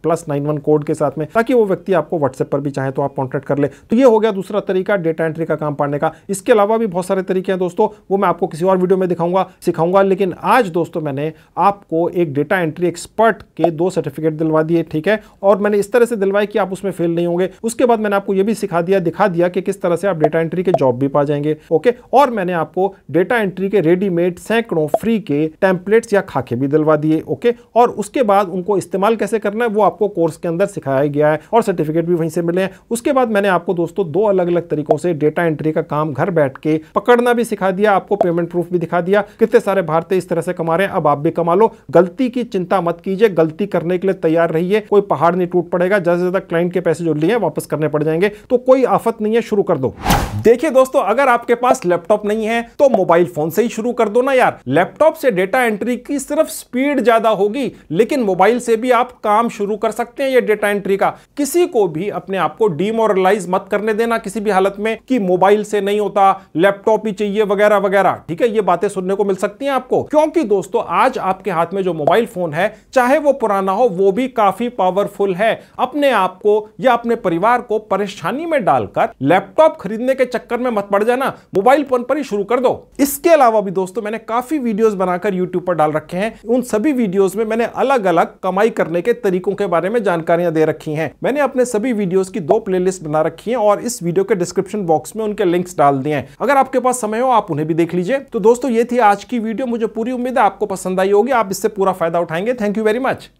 प्लस नाइन कोड के साथ में ताकि वो व्यक्ति आपको व्हाट्सएप पर भी चाहे तो आप कॉन्टैक्ट कर ले तो ये हो गया दूसरा तरीका डेटा एंट्री का काम पाने का इसके अलावा भी बहुत सारे तरीके हैं दोस्तों वो मैं आपको किसी और वीडियो में दिखाऊंगा सिखाऊंगा लेकिन आज दोस्तों मैंने आपको एक डेटा एंट्री एक्सपर्ट के दो सर्टिफिकेट दिलवा दिए ठीक है और मैंने इस तरह से दिलवाए कि आप उसमें फेल नहीं होंगे उसके बाद मैंने आपको यह भी सिखा दिया दिखा दिया कि किस तरह से आप डेटा एंट्री के जॉब भी पा जाएंगे ओके और मैंने आपको डेटा डेटा एंट्री के रेडीमेड सैकड़ों फ्री के टेम्पलेट्स या खाके भी दिलवा दिए ओके और उसके बाद उनको इस्तेमाल कैसे करना है वो आपको कोर्स के अंदर सिखाया गया है और सर्टिफिकेट भी वहीं से मिले हैं उसके बाद मैंने आपको दोस्तों दो अलग अलग तरीकों से डेटा एंट्री का काम घर बैठ के पकड़ना भी सिखा दिया आपको पेमेंट प्रूफ भी दिखा दिया कितने सारे भारतीय इस तरह से कमा रहे हैं अब आप भी कमा लो गलती की चिंता मत कीजिए गलती करने के लिए तैयार रहिए कोई पहाड़ नहीं टूट पड़ेगा ज्यादा से ज्यादा क्लाइंट के पैसे जो लिए वापस करने पड़ जाएंगे तो कोई आफत नहीं है शुरू कर दो देखिए दोस्तों अगर आपके पास लैपटॉप नहीं है तो मोबाइल मोबाइल फोन से ही शुरू कर दो ना यार लैपटॉप से डेटा एंट्री की सिर्फ स्पीड ज्यादा होगी लेकिन मोबाइल से भी आप काम शुरू कर सकते हैं ये डेटा एंट्री का किसी को भी अपने आप को डिमोरलाइज मत करने देना किसी भी हालत में कि मोबाइल से नहीं होता लैपटॉप ही चाहिए वगैरह वगैरह ठीक है ये बातें सुनने को मिल सकती हैं आपको क्योंकि दोस्तों आज आपके हाथ में जो मोबाइल फोन है चाहे वो पुराना हो वो भी काफी पावरफुल है अपने आप को या अपने परिवार को परेशानी में डालकर लैपटॉप खरीदने के चक्कर में मत पड़ जाना मोबाइल फोन पर ही शुरू कर दो इस इसके अलावा भी दोस्तों मैंने काफी वीडियोस बनाकर यूट्यूब पर डाल रखे हैं उन सभी वीडियोस में मैंने अलग अलग कमाई करने के तरीकों के बारे में जानकारियां दे रखी हैं मैंने अपने सभी वीडियोस की दो प्लेलिस्ट बना रखी है और इस वीडियो के डिस्क्रिप्शन बॉक्स में उनके लिंक्स डाल दिए हैं अगर आपके पास समय हो आप उन्हें भी देख लीजिए तो दोस्तों ये थी आज की वीडियो मुझे पूरी उम्मीद है आपको पसंद आई होगी आप इससे पूरा फायदा उठाएंगे थैंक यू वेरी मच